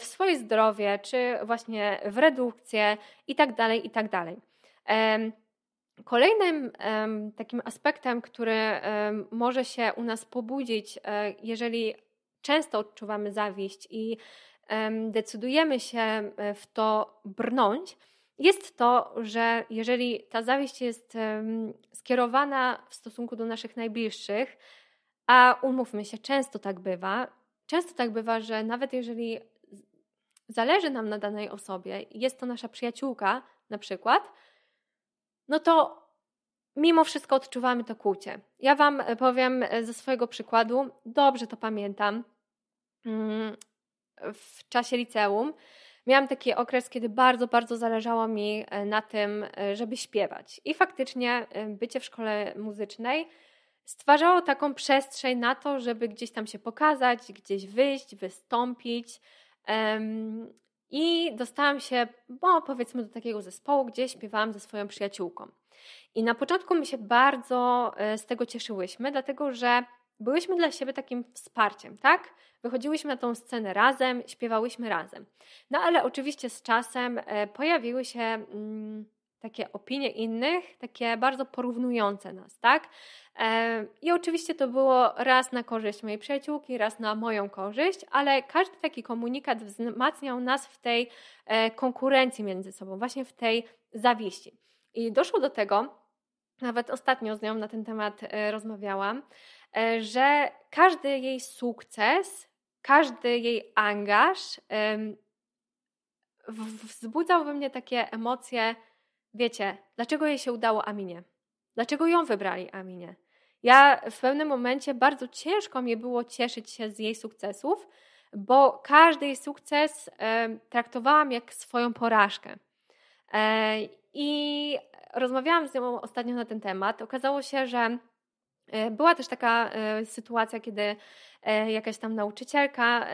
w swoje zdrowie, czy właśnie w redukcję i tak dalej, i tak dalej. Kolejnym takim aspektem, który może się u nas pobudzić, e, jeżeli często odczuwamy zawiść i decydujemy się e, w to brnąć, jest to, że jeżeli ta zawiść jest skierowana w stosunku do naszych najbliższych, a umówmy się, często tak bywa, często tak bywa, że nawet jeżeli zależy nam na danej osobie, jest to nasza przyjaciółka na przykład, no to mimo wszystko odczuwamy to kłucie. Ja Wam e, powiem e, ze swojego przykładu, dobrze to pamiętam. Mm, w czasie liceum miałam taki okres, kiedy bardzo, bardzo zależało mi e, na tym, żeby śpiewać. I faktycznie bycie w szkole muzycznej stwarzało taką przestrzeń na to, żeby gdzieś tam się pokazać, gdzieś wyjść, wystąpić. I dostałam się, bo powiedzmy, do takiego zespołu, gdzie śpiewałam ze swoją przyjaciółką. I na początku my się bardzo e, z tego cieszyłyśmy, dlatego że byłyśmy dla siebie takim wsparciem, tak? Wychodziłyśmy na tą scenę razem, śpiewałyśmy razem. No ale oczywiście z czasem e, pojawiły się. Mm, takie opinie innych, takie bardzo porównujące nas, tak? I oczywiście to było raz na korzyść mojej przyjaciółki, raz na moją korzyść, ale każdy taki komunikat wzmacniał nas w tej e, konkurencji między sobą, właśnie w tej zawiści. I doszło do tego, nawet ostatnio z nią na ten temat e, rozmawiałam, e, że każdy jej sukces, każdy jej angaż wzbudzał we mnie takie emocje wiecie, dlaczego jej się udało, a mi nie? Dlaczego ją wybrali, a mi nie? Ja w pewnym momencie bardzo ciężko mi było cieszyć się z jej sukcesów, bo każdy jej sukces e, traktowałam jak swoją porażkę. E, I rozmawiałam z nią ostatnio na ten temat. Okazało się, że e, była też taka e, sytuacja, kiedy e, jakaś tam nauczycielka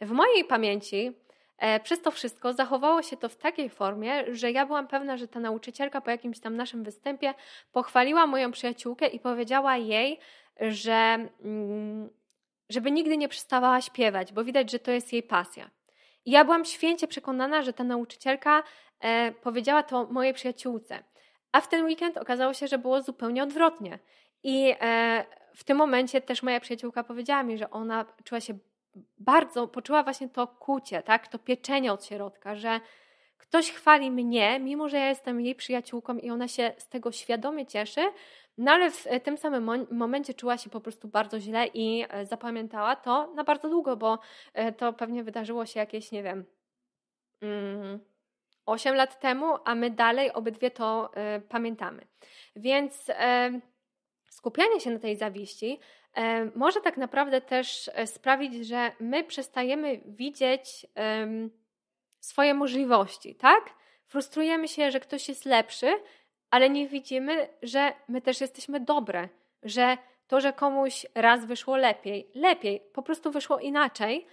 w mojej pamięci E, przez to wszystko zachowało się to w takiej formie, że ja byłam pewna, że ta nauczycielka po jakimś tam naszym występie pochwaliła moją przyjaciółkę i powiedziała jej, że mm, żeby nigdy nie przestawała śpiewać, bo widać, że to jest jej pasja. I ja byłam święcie przekonana, że ta nauczycielka e, powiedziała to mojej przyjaciółce. A w ten weekend okazało się, że było zupełnie odwrotnie. I e, w tym momencie też moja przyjaciółka powiedziała mi, że ona czuła się bardzo poczuła właśnie to kucie, tak, to pieczenie od środka, że ktoś chwali mnie, mimo że ja jestem jej przyjaciółką i ona się z tego świadomie cieszy, no ale w e, tym samym momencie czuła się po prostu bardzo źle i e, zapamiętała to na bardzo długo, bo e, to pewnie wydarzyło się jakieś, nie wiem, 8 mm, lat temu, a my dalej obydwie to pamiętamy. Więc skupianie się na tej zawiści może tak naprawdę też e, sprawić, że my przestajemy widzieć swoje możliwości, tak? Frustrujemy się, że ktoś jest lepszy, ale nie widzimy, że my też jesteśmy dobre, że to, że komuś raz wyszło lepiej, lepiej, po prostu wyszło inaczej,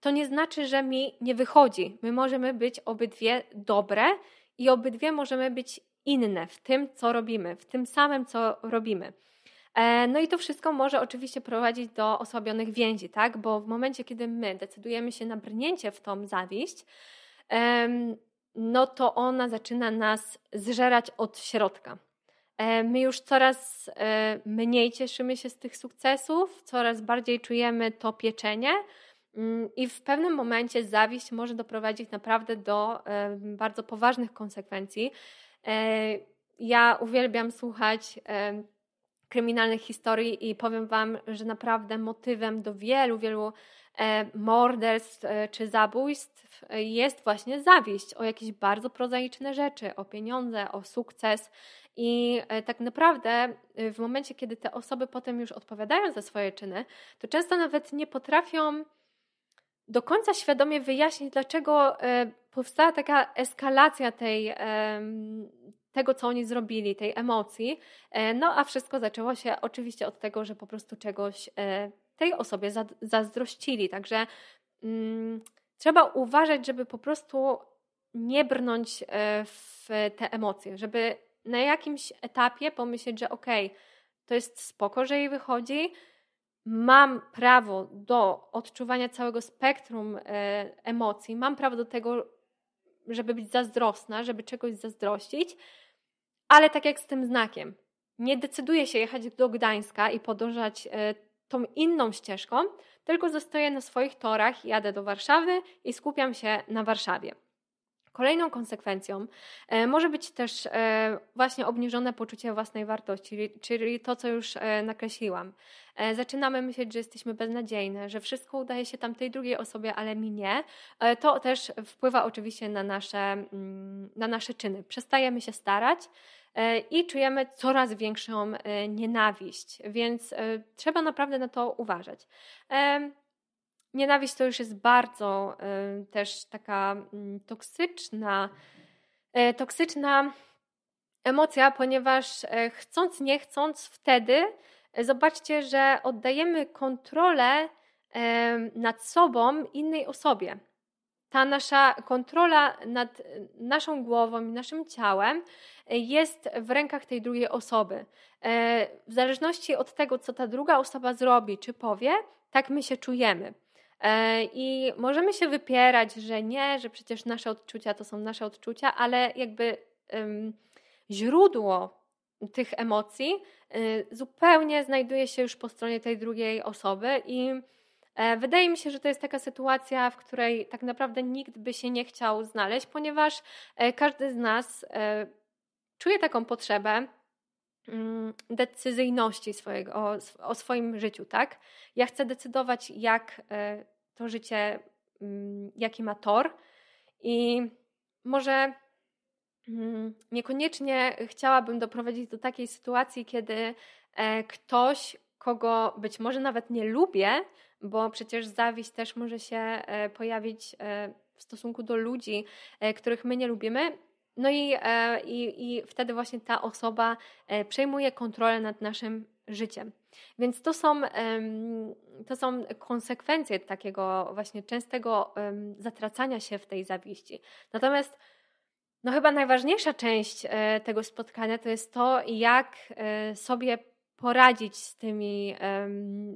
to nie znaczy, że mi nie wychodzi. My możemy być obydwie dobre i obydwie możemy być inne w tym, co robimy, w tym samym, co robimy. E, no i to wszystko może oczywiście prowadzić do osłabionych więzi, tak? Bo w momencie, kiedy my decydujemy się na brnięcie w tą zawiść, no to ona zaczyna nas zżerać od środka. E, my już coraz e, mniej cieszymy się z tych sukcesów, coraz bardziej czujemy to pieczenie. Mm, I w pewnym momencie zawiść może doprowadzić naprawdę do bardzo poważnych konsekwencji. Ja uwielbiam słuchać kryminalnych historii i powiem Wam, że naprawdę motywem do wielu, wielu e, morderstw e, czy zabójstw jest właśnie zawieść o jakieś bardzo prozaiczne rzeczy, o pieniądze, o sukces. I e, tak naprawdę w momencie, kiedy te osoby potem już odpowiadają za swoje czyny, to często nawet nie potrafią do końca świadomie wyjaśnić, dlaczego powstała taka eskalacja tej, tego, co oni zrobili, tej emocji. E, no a wszystko zaczęło się oczywiście od tego, że po prostu czegoś e, tej osobie zazdrościli. Także mm, trzeba uważać, żeby po prostu nie brnąć e, w te emocje, żeby na jakimś etapie pomyśleć, że okej, okay, to jest spoko, że jej wychodzi, mam prawo do odczuwania całego spektrum emocji, mam prawo do tego, żeby być zazdrosna, żeby czegoś zazdrościć, ale tak jak z tym znakiem. Nie decyduję się jechać do Gdańska i podążać e, tą inną ścieżką, tylko zostaję na swoich torach, jadę do Warszawy i skupiam się na Warszawie. Kolejną konsekwencją e, może być też e, właśnie obniżone poczucie własnej wartości, czyli to, co już e, nakreśliłam. Zaczynamy myśleć, że jesteśmy beznadziejne, że wszystko udaje się tamtej drugiej osobie, ale mi nie. To też wpływa oczywiście na nasze, mm, na nasze czyny. Przestajemy się starać i czujemy coraz większą nienawiść, więc trzeba naprawdę na to uważać nienawiść to już jest bardzo też taka mm, toksyczna, e, toksyczna emocja, ponieważ e, chcąc, nie chcąc, wtedy e, zobaczcie, że oddajemy kontrolę nad sobą innej osobie. Ta nasza kontrola nad naszą głową i naszym ciałem jest w rękach tej drugiej osoby. W zależności od tego, co ta druga osoba zrobi czy powie, tak my się czujemy. E, I możemy się wypierać, że nie, że przecież nasze odczucia to są nasze odczucia, ale jakby um, źródło tych emocji y, zupełnie znajduje się już po stronie tej drugiej osoby i e, Wydaje mi się, że to jest taka sytuacja, w której tak naprawdę nikt by się nie chciał znaleźć, ponieważ e, każdy z nas czuje taką potrzebę Mm, decyzyjności swojego, o, o swoim życiu, tak? Ja chcę decydować, jak e, to życie, mm, jaki ma tor i może mm, niekoniecznie chciałabym doprowadzić do takiej sytuacji, kiedy e, ktoś, kogo być może nawet nie lubię, bo przecież zawiść też może się e, pojawić w stosunku do ludzi, których my nie lubimy, no i, e, i, i wtedy właśnie ta osoba e, przejmuje kontrolę nad naszym życiem. Więc to są, to są konsekwencje takiego właśnie częstego zatracania się w tej zawiści. Natomiast no chyba najważniejsza część e, tego spotkania to jest to, jak sobie poradzić z tymi,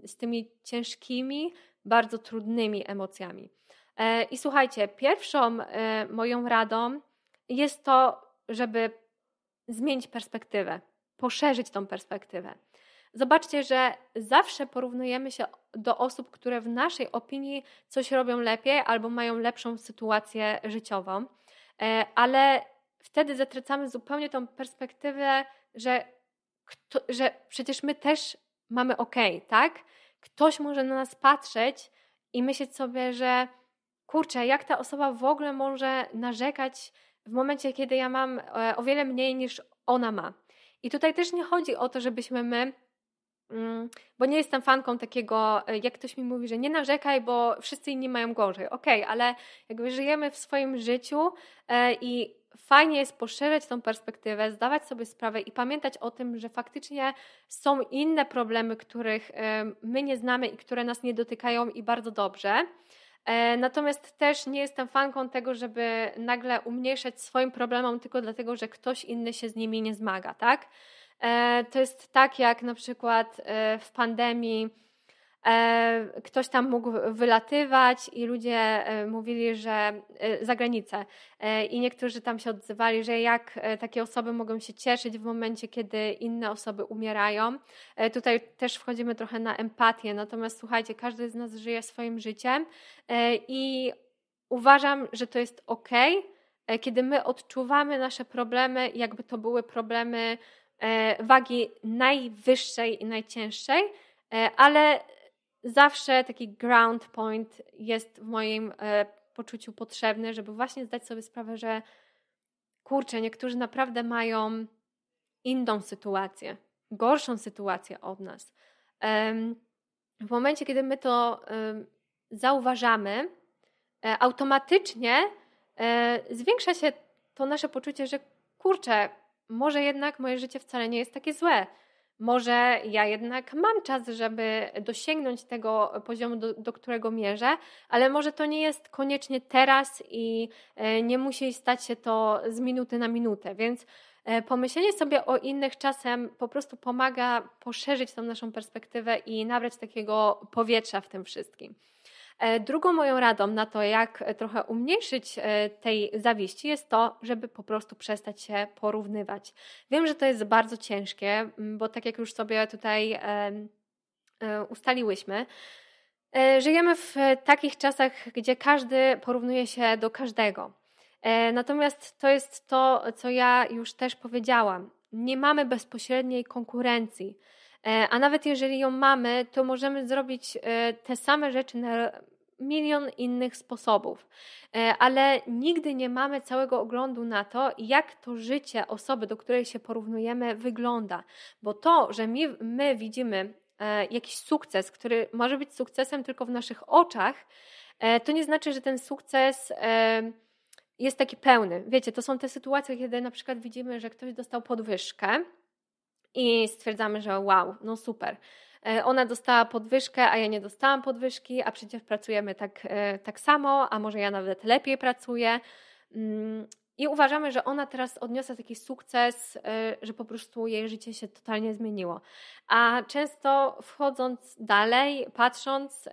z tymi ciężkimi, bardzo trudnymi emocjami. I słuchajcie, pierwszą moją radą jest to, żeby zmienić perspektywę, poszerzyć tą perspektywę. Zobaczcie, że zawsze porównujemy się do osób, które w naszej opinii coś robią lepiej albo mają lepszą sytuację życiową, e, ale wtedy zatracamy zupełnie tą perspektywę, że, kto, że przecież my też mamy ok, tak? Ktoś może na nas patrzeć i myśleć sobie, że kurczę, jak ta osoba w ogóle może narzekać w momencie, kiedy ja mam e, o wiele mniej niż ona ma. I tutaj też nie chodzi o to, żebyśmy my mm, bo nie jestem fanką takiego, e, jak ktoś mi mówi, że nie narzekaj, bo wszyscy inni mają gorzej. Okej, okay, ale jakby żyjemy w swoim życiu e, i fajnie jest poszerzać tą perspektywę, zdawać sobie sprawę i pamiętać o tym, że faktycznie są inne problemy, których my nie znamy i które nas nie dotykają i bardzo dobrze. E, natomiast też nie jestem fanką tego, żeby nagle umniejszać swoim problemom tylko dlatego, że ktoś inny się z nimi nie zmaga, tak? E, to jest tak, jak na przykład e, w pandemii E, ktoś tam mógł wylatywać i ludzie e, mówili, że e, za granicę. I niektórzy tam się odzywali, że jak takie osoby mogą się cieszyć w momencie, kiedy inne osoby umierają. Tutaj też wchodzimy trochę na empatię, natomiast słuchajcie, każdy z nas żyje swoim życiem i uważam, że to jest ok, kiedy my odczuwamy nasze problemy, jakby to były problemy wagi najwyższej i najcięższej, ale zawsze taki ground point jest w moim e, poczuciu potrzebny, żeby właśnie zdać sobie sprawę, że kurczę, niektórzy naprawdę mają inną sytuację, gorszą sytuację od nas. w momencie, kiedy my to zauważamy, e, automatycznie e, zwiększa się to nasze poczucie, że kurczę, może jednak moje życie wcale nie jest takie złe może ja jednak mam czas, żeby dosięgnąć tego poziomu, do, do którego mierzę, ale może to nie jest koniecznie teraz i e, nie musi stać się to z minuty na minutę, więc e, Pomyślenie sobie o innych czasem po prostu pomaga poszerzyć tą naszą perspektywę i nabrać takiego powietrza w tym wszystkim. E, drugą moją radą na to, jak e, trochę umniejszyć e, tej zawiści, jest to, żeby po prostu przestać się porównywać. Wiem, że to jest bardzo ciężkie, bo tak jak już sobie tutaj ustaliłyśmy, żyjemy w takich czasach, gdzie każdy porównuje się do każdego. Natomiast to jest to, co ja już też powiedziałam. Nie mamy bezpośredniej konkurencji. E, a nawet jeżeli ją mamy, to możemy zrobić e, te same rzeczy na milion innych sposobów, e, ale nigdy nie mamy całego oglądu na to, jak to życie osoby, do której się porównujemy, wygląda. Bo to, że my, my widzimy jakiś sukces, który może być sukcesem tylko w naszych oczach, to nie znaczy, że ten sukces jest taki pełny. Wiecie, to są te sytuacje, kiedy na przykład widzimy, że ktoś dostał podwyżkę i stwierdzamy, że wow, no super. E, ona dostała podwyżkę, a ja nie dostałam podwyżki, a przecież pracujemy tak, e, tak samo, a może ja nawet lepiej pracuję. Mm, I uważamy, że ona teraz odniosła taki sukces, e, że po prostu jej życie się totalnie zmieniło. A często wchodząc dalej, patrząc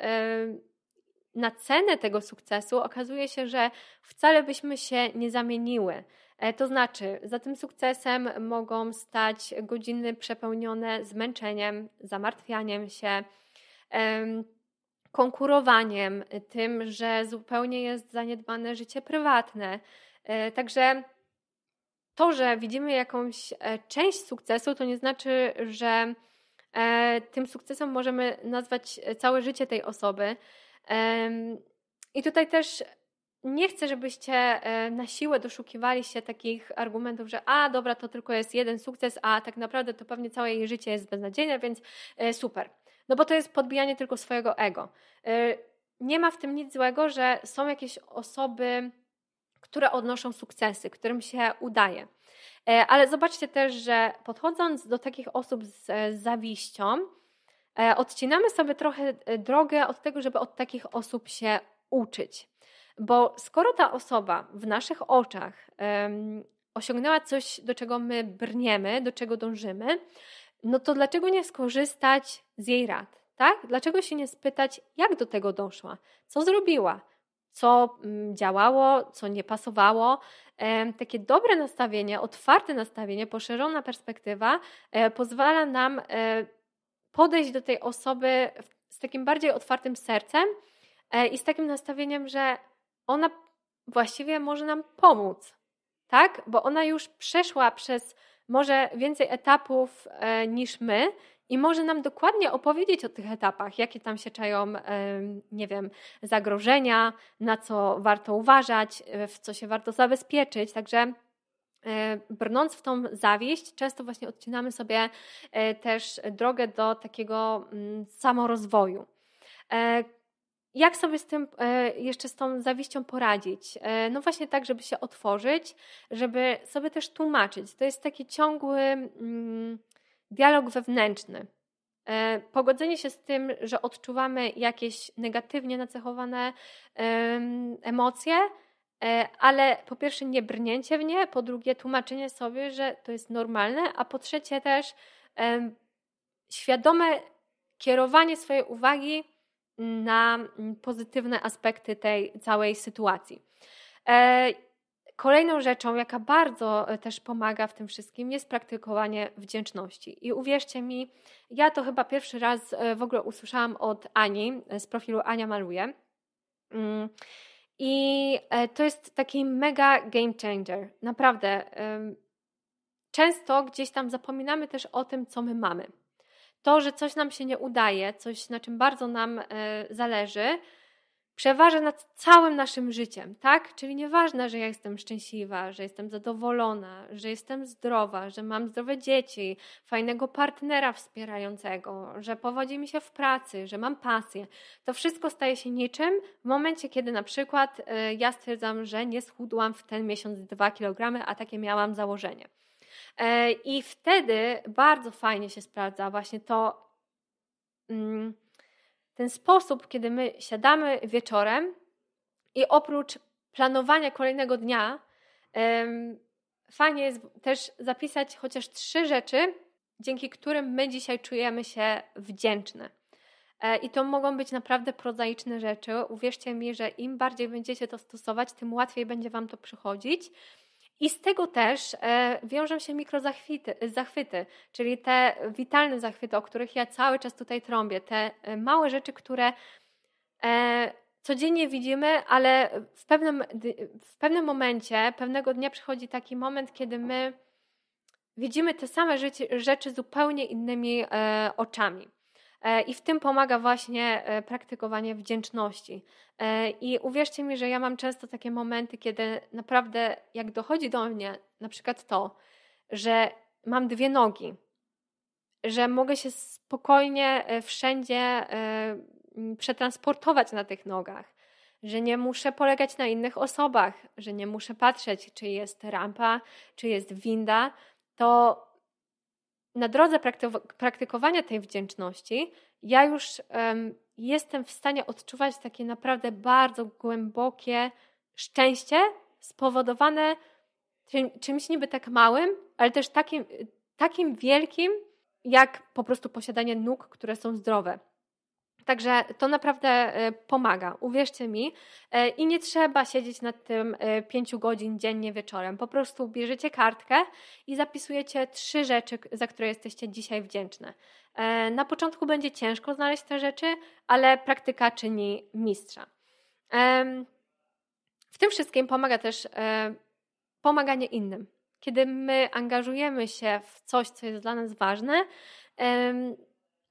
na cenę tego sukcesu, okazuje się, że wcale byśmy się nie zamieniły. E, to znaczy, za tym sukcesem mogą stać godziny przepełnione zmęczeniem, zamartwianiem się, konkurowaniem, tym, że zupełnie jest zaniedbane życie prywatne. E, także to, że widzimy jakąś e, część sukcesu, to nie znaczy, że tym sukcesem możemy nazwać całe życie tej osoby. I tutaj też nie chcę, żebyście e, na siłę doszukiwali się takich argumentów, że a dobra, to tylko jest jeden sukces, a tak naprawdę to pewnie całe jej życie jest beznadziejne, więc e, super. No bo to jest podbijanie tylko swojego ego. E, nie ma w tym nic złego, że są jakieś osoby, które odnoszą sukcesy, którym się udaje. Ale zobaczcie też, że podchodząc do takich osób z, zawiścią, odcinamy sobie trochę drogę od tego, żeby od takich osób się uczyć. Bo skoro ta osoba w naszych oczach um, osiągnęła coś, do czego my brniemy, do czego dążymy, no to dlaczego nie skorzystać z jej rad? Tak? Dlaczego się nie spytać, jak do tego doszła, co zrobiła, co mm, działało, co nie pasowało. Takie dobre nastawienie, otwarte nastawienie, poszerzona perspektywa e, pozwala nam e, podejść do tej osoby z takim bardziej otwartym sercem e, i z takim nastawieniem, że ona właściwie może nam pomóc, tak? Bo ona już przeszła przez może więcej etapów e, niż my i może nam dokładnie opowiedzieć o tych etapach, jakie tam się czają, e, nie wiem, zagrożenia, na co warto uważać, e, w co się warto zabezpieczyć. Także e, brnąc w tą zawieść, często właśnie odcinamy sobie e, też drogę do takiego mm, samorozwoju. Jak sobie z tym e, jeszcze z tą zawiścią poradzić? E, no właśnie tak, żeby się otworzyć, żeby sobie też tłumaczyć. To jest taki ciągły mm, dialog wewnętrzny. E, pogodzenie się z tym, że odczuwamy jakieś negatywnie nacechowane emocje, ale po pierwsze nie brnięcie w nie, po drugie tłumaczenie sobie, że to jest normalne, a po trzecie też świadome kierowanie swojej uwagi na mm, pozytywne aspekty tej całej sytuacji. E, kolejną rzeczą, jaka bardzo e, też pomaga w tym wszystkim, jest praktykowanie wdzięczności. I uwierzcie mi, ja to chyba pierwszy raz e, w ogóle usłyszałam od Ani z profilu Ania Maluje. Mm, I to jest taki mega game changer. Naprawdę. Często gdzieś tam zapominamy też o tym, co my mamy to, że coś nam się nie udaje, coś na czym bardzo nam e, zależy, przeważa nad całym naszym życiem, tak? Czyli nieważne, że ja jestem szczęśliwa, że jestem zadowolona, że jestem zdrowa, że mam zdrowe dzieci, fajnego partnera wspierającego, że powodzi mi się w pracy, że mam pasję. To wszystko staje się niczym w momencie, kiedy na przykład e, ja stwierdzam, że nie schudłam w ten miesiąc 2 kg, a takie miałam założenie. E, I wtedy bardzo fajnie się sprawdza właśnie to, mm, ten sposób, kiedy my siadamy wieczorem i oprócz planowania kolejnego dnia, fajnie jest też zapisać chociaż trzy rzeczy, dzięki którym my dzisiaj czujemy się wdzięczne. E, I to mogą być naprawdę prozaiczne rzeczy. Uwierzcie mi, że im bardziej będziecie to stosować, tym łatwiej będzie Wam to przychodzić. I z tego też e, wiążą się mikrozachwyty, zachwyty, czyli te witalne zachwyty, o których ja cały czas tutaj trąbię, te e, małe rzeczy, które e, codziennie widzimy, ale w pewnym, w pewnym momencie, pewnego dnia przychodzi taki moment, kiedy my widzimy te same rzeczy, rzeczy zupełnie innymi oczami. E, I w tym pomaga właśnie e, praktykowanie wdzięczności. E, I uwierzcie mi, że ja mam często takie momenty, kiedy naprawdę, jak dochodzi do mnie na przykład to, że mam dwie nogi, że mogę się spokojnie wszędzie przetransportować na tych nogach, że nie muszę polegać na innych osobach, że nie muszę patrzeć, czy jest rampa, czy jest winda, to na drodze praktyk praktykowania tej wdzięczności ja już um, jestem w stanie odczuwać takie naprawdę bardzo głębokie szczęście spowodowane czym, czymś niby tak małym, ale też takim, takim wielkim, jak po prostu posiadanie nóg, które są zdrowe. Także to naprawdę e, pomaga, uwierzcie mi. E, I nie trzeba siedzieć nad tym e, pięciu godzin dziennie wieczorem. Po prostu bierzecie kartkę i zapisujecie trzy rzeczy, za które jesteście dzisiaj wdzięczne. Na początku będzie ciężko znaleźć te rzeczy, ale praktyka czyni mistrza. W tym wszystkim pomaga też pomaganie innym. Kiedy my angażujemy się w coś, co jest dla nas ważne,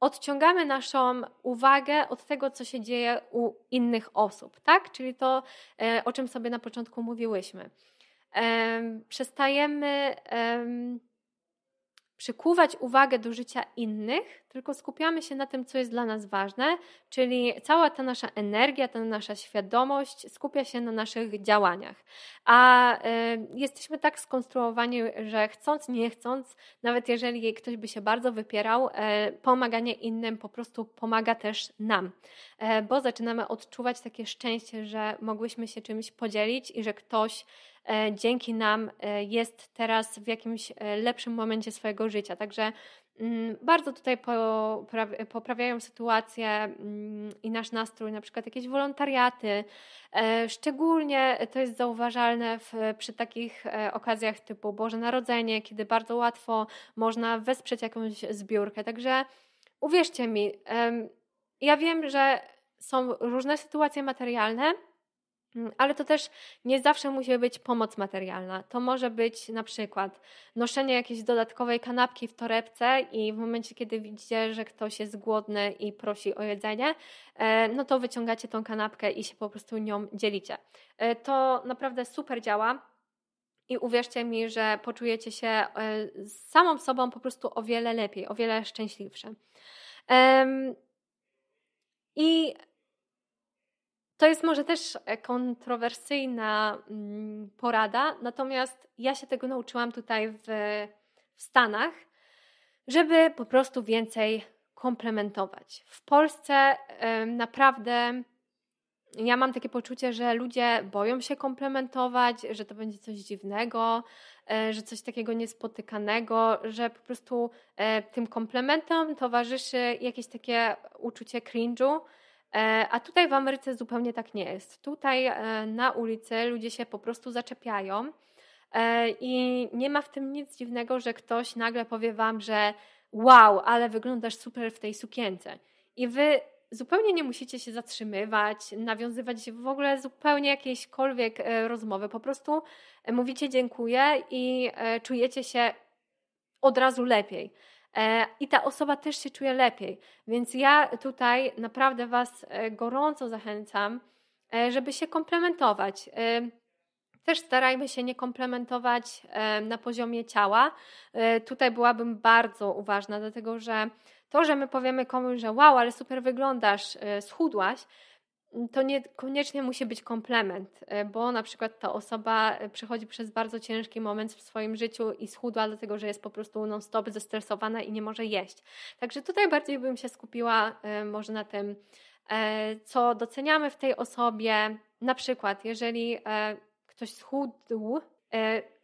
odciągamy naszą uwagę od tego, co się dzieje u innych osób, tak? Czyli to, e, o czym sobie na początku mówiłyśmy. E, przestajemy przykuwać uwagę do życia innych, tylko skupiamy się na tym, co jest dla nas ważne, czyli cała ta nasza energia, ta nasza świadomość skupia się na naszych działaniach. A y, jesteśmy tak skonstruowani, że chcąc, nie chcąc, nawet jeżeli ktoś by się bardzo wypierał, y, pomaganie innym po prostu pomaga też nam, y, bo zaczynamy odczuwać takie szczęście, że mogłyśmy się czymś podzielić i że ktoś E, dzięki nam e, jest teraz w jakimś e, lepszym momencie swojego życia. Także mm, bardzo tutaj poprawiają sytuację mm, i nasz nastrój, na przykład jakieś wolontariaty. Szczególnie to jest zauważalne w, przy takich okazjach typu Boże Narodzenie, kiedy bardzo łatwo można wesprzeć jakąś zbiórkę. Także uwierzcie mi, ja wiem, że są różne sytuacje materialne, Mm, ale to też nie zawsze musi być pomoc materialna. To może być na przykład noszenie jakiejś dodatkowej kanapki w torebce i w momencie, kiedy widzicie, że ktoś jest głodny i prosi o jedzenie, e, no to wyciągacie tą kanapkę i się po prostu nią dzielicie. E, to naprawdę super działa. I uwierzcie mi, że poczujecie się e, z samą sobą po prostu o wiele lepiej, o wiele szczęśliwsze. I to jest może też e, kontrowersyjna mm, porada, natomiast ja się tego nauczyłam tutaj w, w Stanach, żeby po prostu więcej komplementować. W Polsce naprawdę ja mam takie poczucie, że ludzie boją się komplementować, że to będzie coś dziwnego, e, że coś takiego niespotykanego, że po prostu e, tym komplementom towarzyszy jakieś takie uczucie cringe'u, E, a tutaj w Ameryce zupełnie tak nie jest. Tutaj e, na ulicy ludzie się po prostu zaczepiają e, i nie ma w tym nic dziwnego, że ktoś nagle powie wam, że wow, ale wyglądasz super w tej sukience. I wy zupełnie nie musicie się zatrzymywać, nawiązywać w ogóle zupełnie jakiejśkolwiek rozmowy. Po prostu mówicie dziękuję i czujecie się od razu lepiej. E, i ta osoba też się czuje lepiej. Więc ja tutaj naprawdę Was e, gorąco zachęcam, e, żeby się komplementować. Też starajmy się nie komplementować na poziomie ciała. Tutaj byłabym bardzo uważna, dlatego że to, że my powiemy komuś, że wow, ale super wyglądasz, schudłaś, to niekoniecznie musi być komplement, e, bo na przykład ta osoba e, przechodzi przez bardzo ciężki moment w swoim życiu i schudła, dlatego że jest po prostu non-stop zestresowana i nie może jeść. Także tutaj bardziej bym się skupiła e, może na tym, co doceniamy w tej osobie. Na przykład, jeżeli ktoś schudł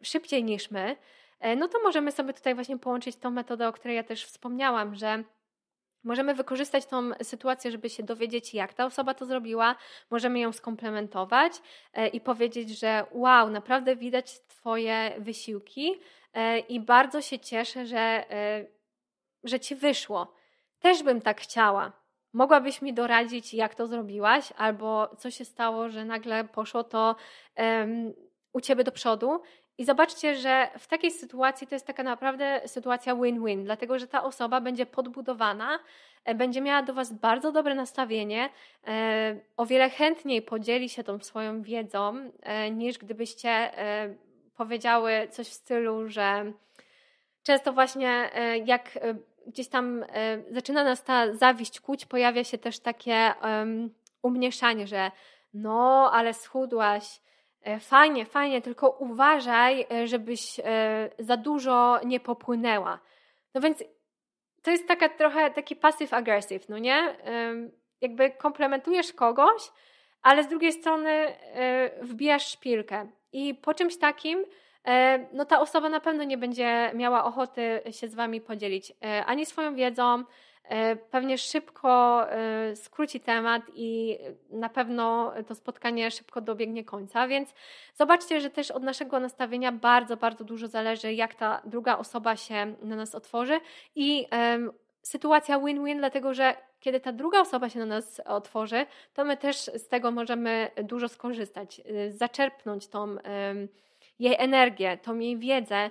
szybciej niż my, no to możemy sobie tutaj właśnie połączyć tą metodę, o której ja też wspomniałam, że Możemy wykorzystać tą sytuację, żeby się dowiedzieć, jak ta osoba to zrobiła. Możemy ją skomplementować e, i powiedzieć, że wow, naprawdę widać Twoje wysiłki e, i bardzo się cieszę, że, e, że Ci wyszło. Też bym tak chciała. Mogłabyś mi doradzić, jak to zrobiłaś, albo co się stało, że nagle poszło to um, u Ciebie do przodu i zobaczcie, że w takiej sytuacji to jest taka naprawdę sytuacja win-win, dlatego że ta osoba będzie podbudowana, e, będzie miała do Was bardzo dobre nastawienie, e, o wiele chętniej podzieli się tą swoją wiedzą, e, niż gdybyście powiedziały coś w stylu, że często właśnie jak gdzieś tam zaczyna nas ta zawiść kłóć, pojawia się też takie umniejszanie, że no, ale schudłaś, E, fajnie, fajnie, tylko uważaj, e, żebyś e, za dużo nie popłynęła. No więc to jest taka trochę taki passive aggressive, no nie? Jakby komplementujesz kogoś, ale z drugiej strony wbijasz szpilkę. I po czymś takim, no ta osoba na pewno nie będzie miała ochoty się z wami podzielić ani swoją wiedzą, E, pewnie szybko e, skróci temat i na pewno to spotkanie szybko dobiegnie końca, więc zobaczcie, że też od naszego nastawienia bardzo, bardzo dużo zależy, jak ta druga osoba się na nas otworzy i sytuacja win-win, dlatego że kiedy ta druga osoba się na nas otworzy, to my też z tego możemy dużo skorzystać, y, zaczerpnąć tą jej energię, tą jej wiedzę y,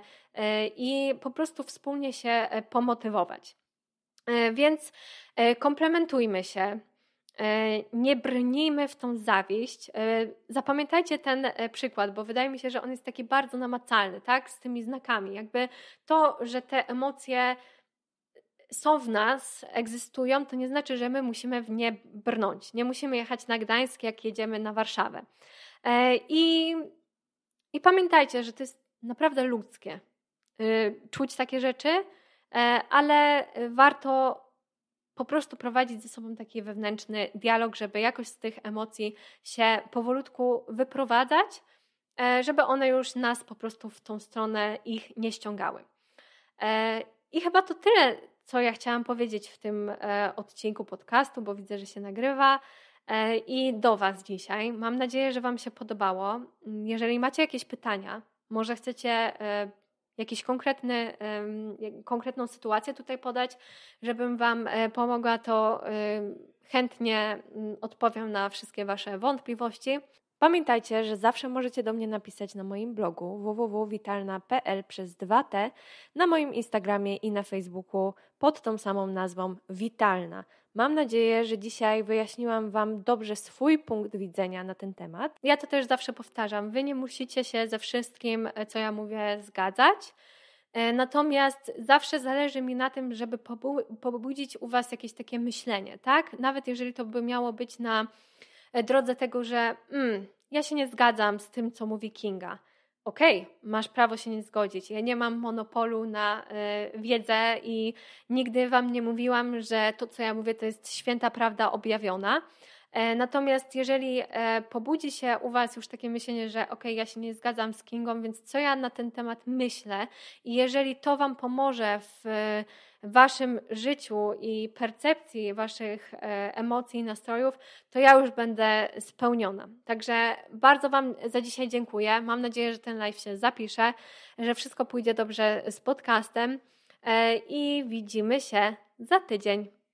i po prostu wspólnie się e, pomotywować. E, więc e, komplementujmy się. E, nie brnijmy w tą zawieść. Zapamiętajcie ten przykład, bo wydaje mi się, że on jest taki bardzo namacalny, tak? Z tymi znakami. Jakby to, że te emocje są w nas, egzystują, to nie znaczy, że my musimy w nie brnąć. Nie musimy jechać na Gdańsk, jak jedziemy na Warszawę. I, i pamiętajcie, że to jest naprawdę ludzkie. Czuć takie rzeczy, E, ale warto po prostu prowadzić ze sobą taki wewnętrzny dialog, żeby jakoś z tych emocji się powolutku wyprowadzać, e, żeby one już nas po prostu w tą stronę ich nie ściągały. E, I chyba to tyle, co ja chciałam powiedzieć w tym odcinku podcastu, bo widzę, że się nagrywa. I do Was dzisiaj. Mam nadzieję, że Wam się podobało. Jeżeli macie jakieś pytania, może chcecie jakiś konkretny, konkretną sytuację tutaj podać, żebym Wam e, pomogła, to chętnie mm, odpowiem na wszystkie Wasze wątpliwości. Pamiętajcie, że zawsze możecie do mnie napisać na moim blogu www.witalna.pl przez 2T, na moim Instagramie i na Facebooku pod tą samą nazwą Witalna. Mam nadzieję, że dzisiaj wyjaśniłam Wam dobrze swój punkt widzenia na ten temat. Ja to też zawsze powtarzam: Wy nie musicie się ze wszystkim, e, co ja mówię, zgadzać. E, natomiast zawsze zależy mi na tym, żeby pobudzić u Was jakieś takie myślenie, tak? Nawet jeżeli to by miało być na e, drodze tego, że mm, ja się nie zgadzam z tym, co mówi Kinga okej, okay, masz prawo się nie zgodzić. Ja nie mam monopolu na e, wiedzę i nigdy Wam nie mówiłam, że to, co ja mówię, to jest święta prawda objawiona. E, natomiast jeżeli e, pobudzi się u Was już takie myślenie, że okej, okay, ja się nie zgadzam z Kingą, więc co ja na ten temat myślę, i jeżeli to Wam pomoże w waszym życiu i percepcji waszych e, emocji i nastrojów, to ja już będę spełniona. Także bardzo Wam za dzisiaj dziękuję. Mam nadzieję, że ten live się zapisze, że wszystko pójdzie dobrze z podcastem e, i widzimy się za tydzień.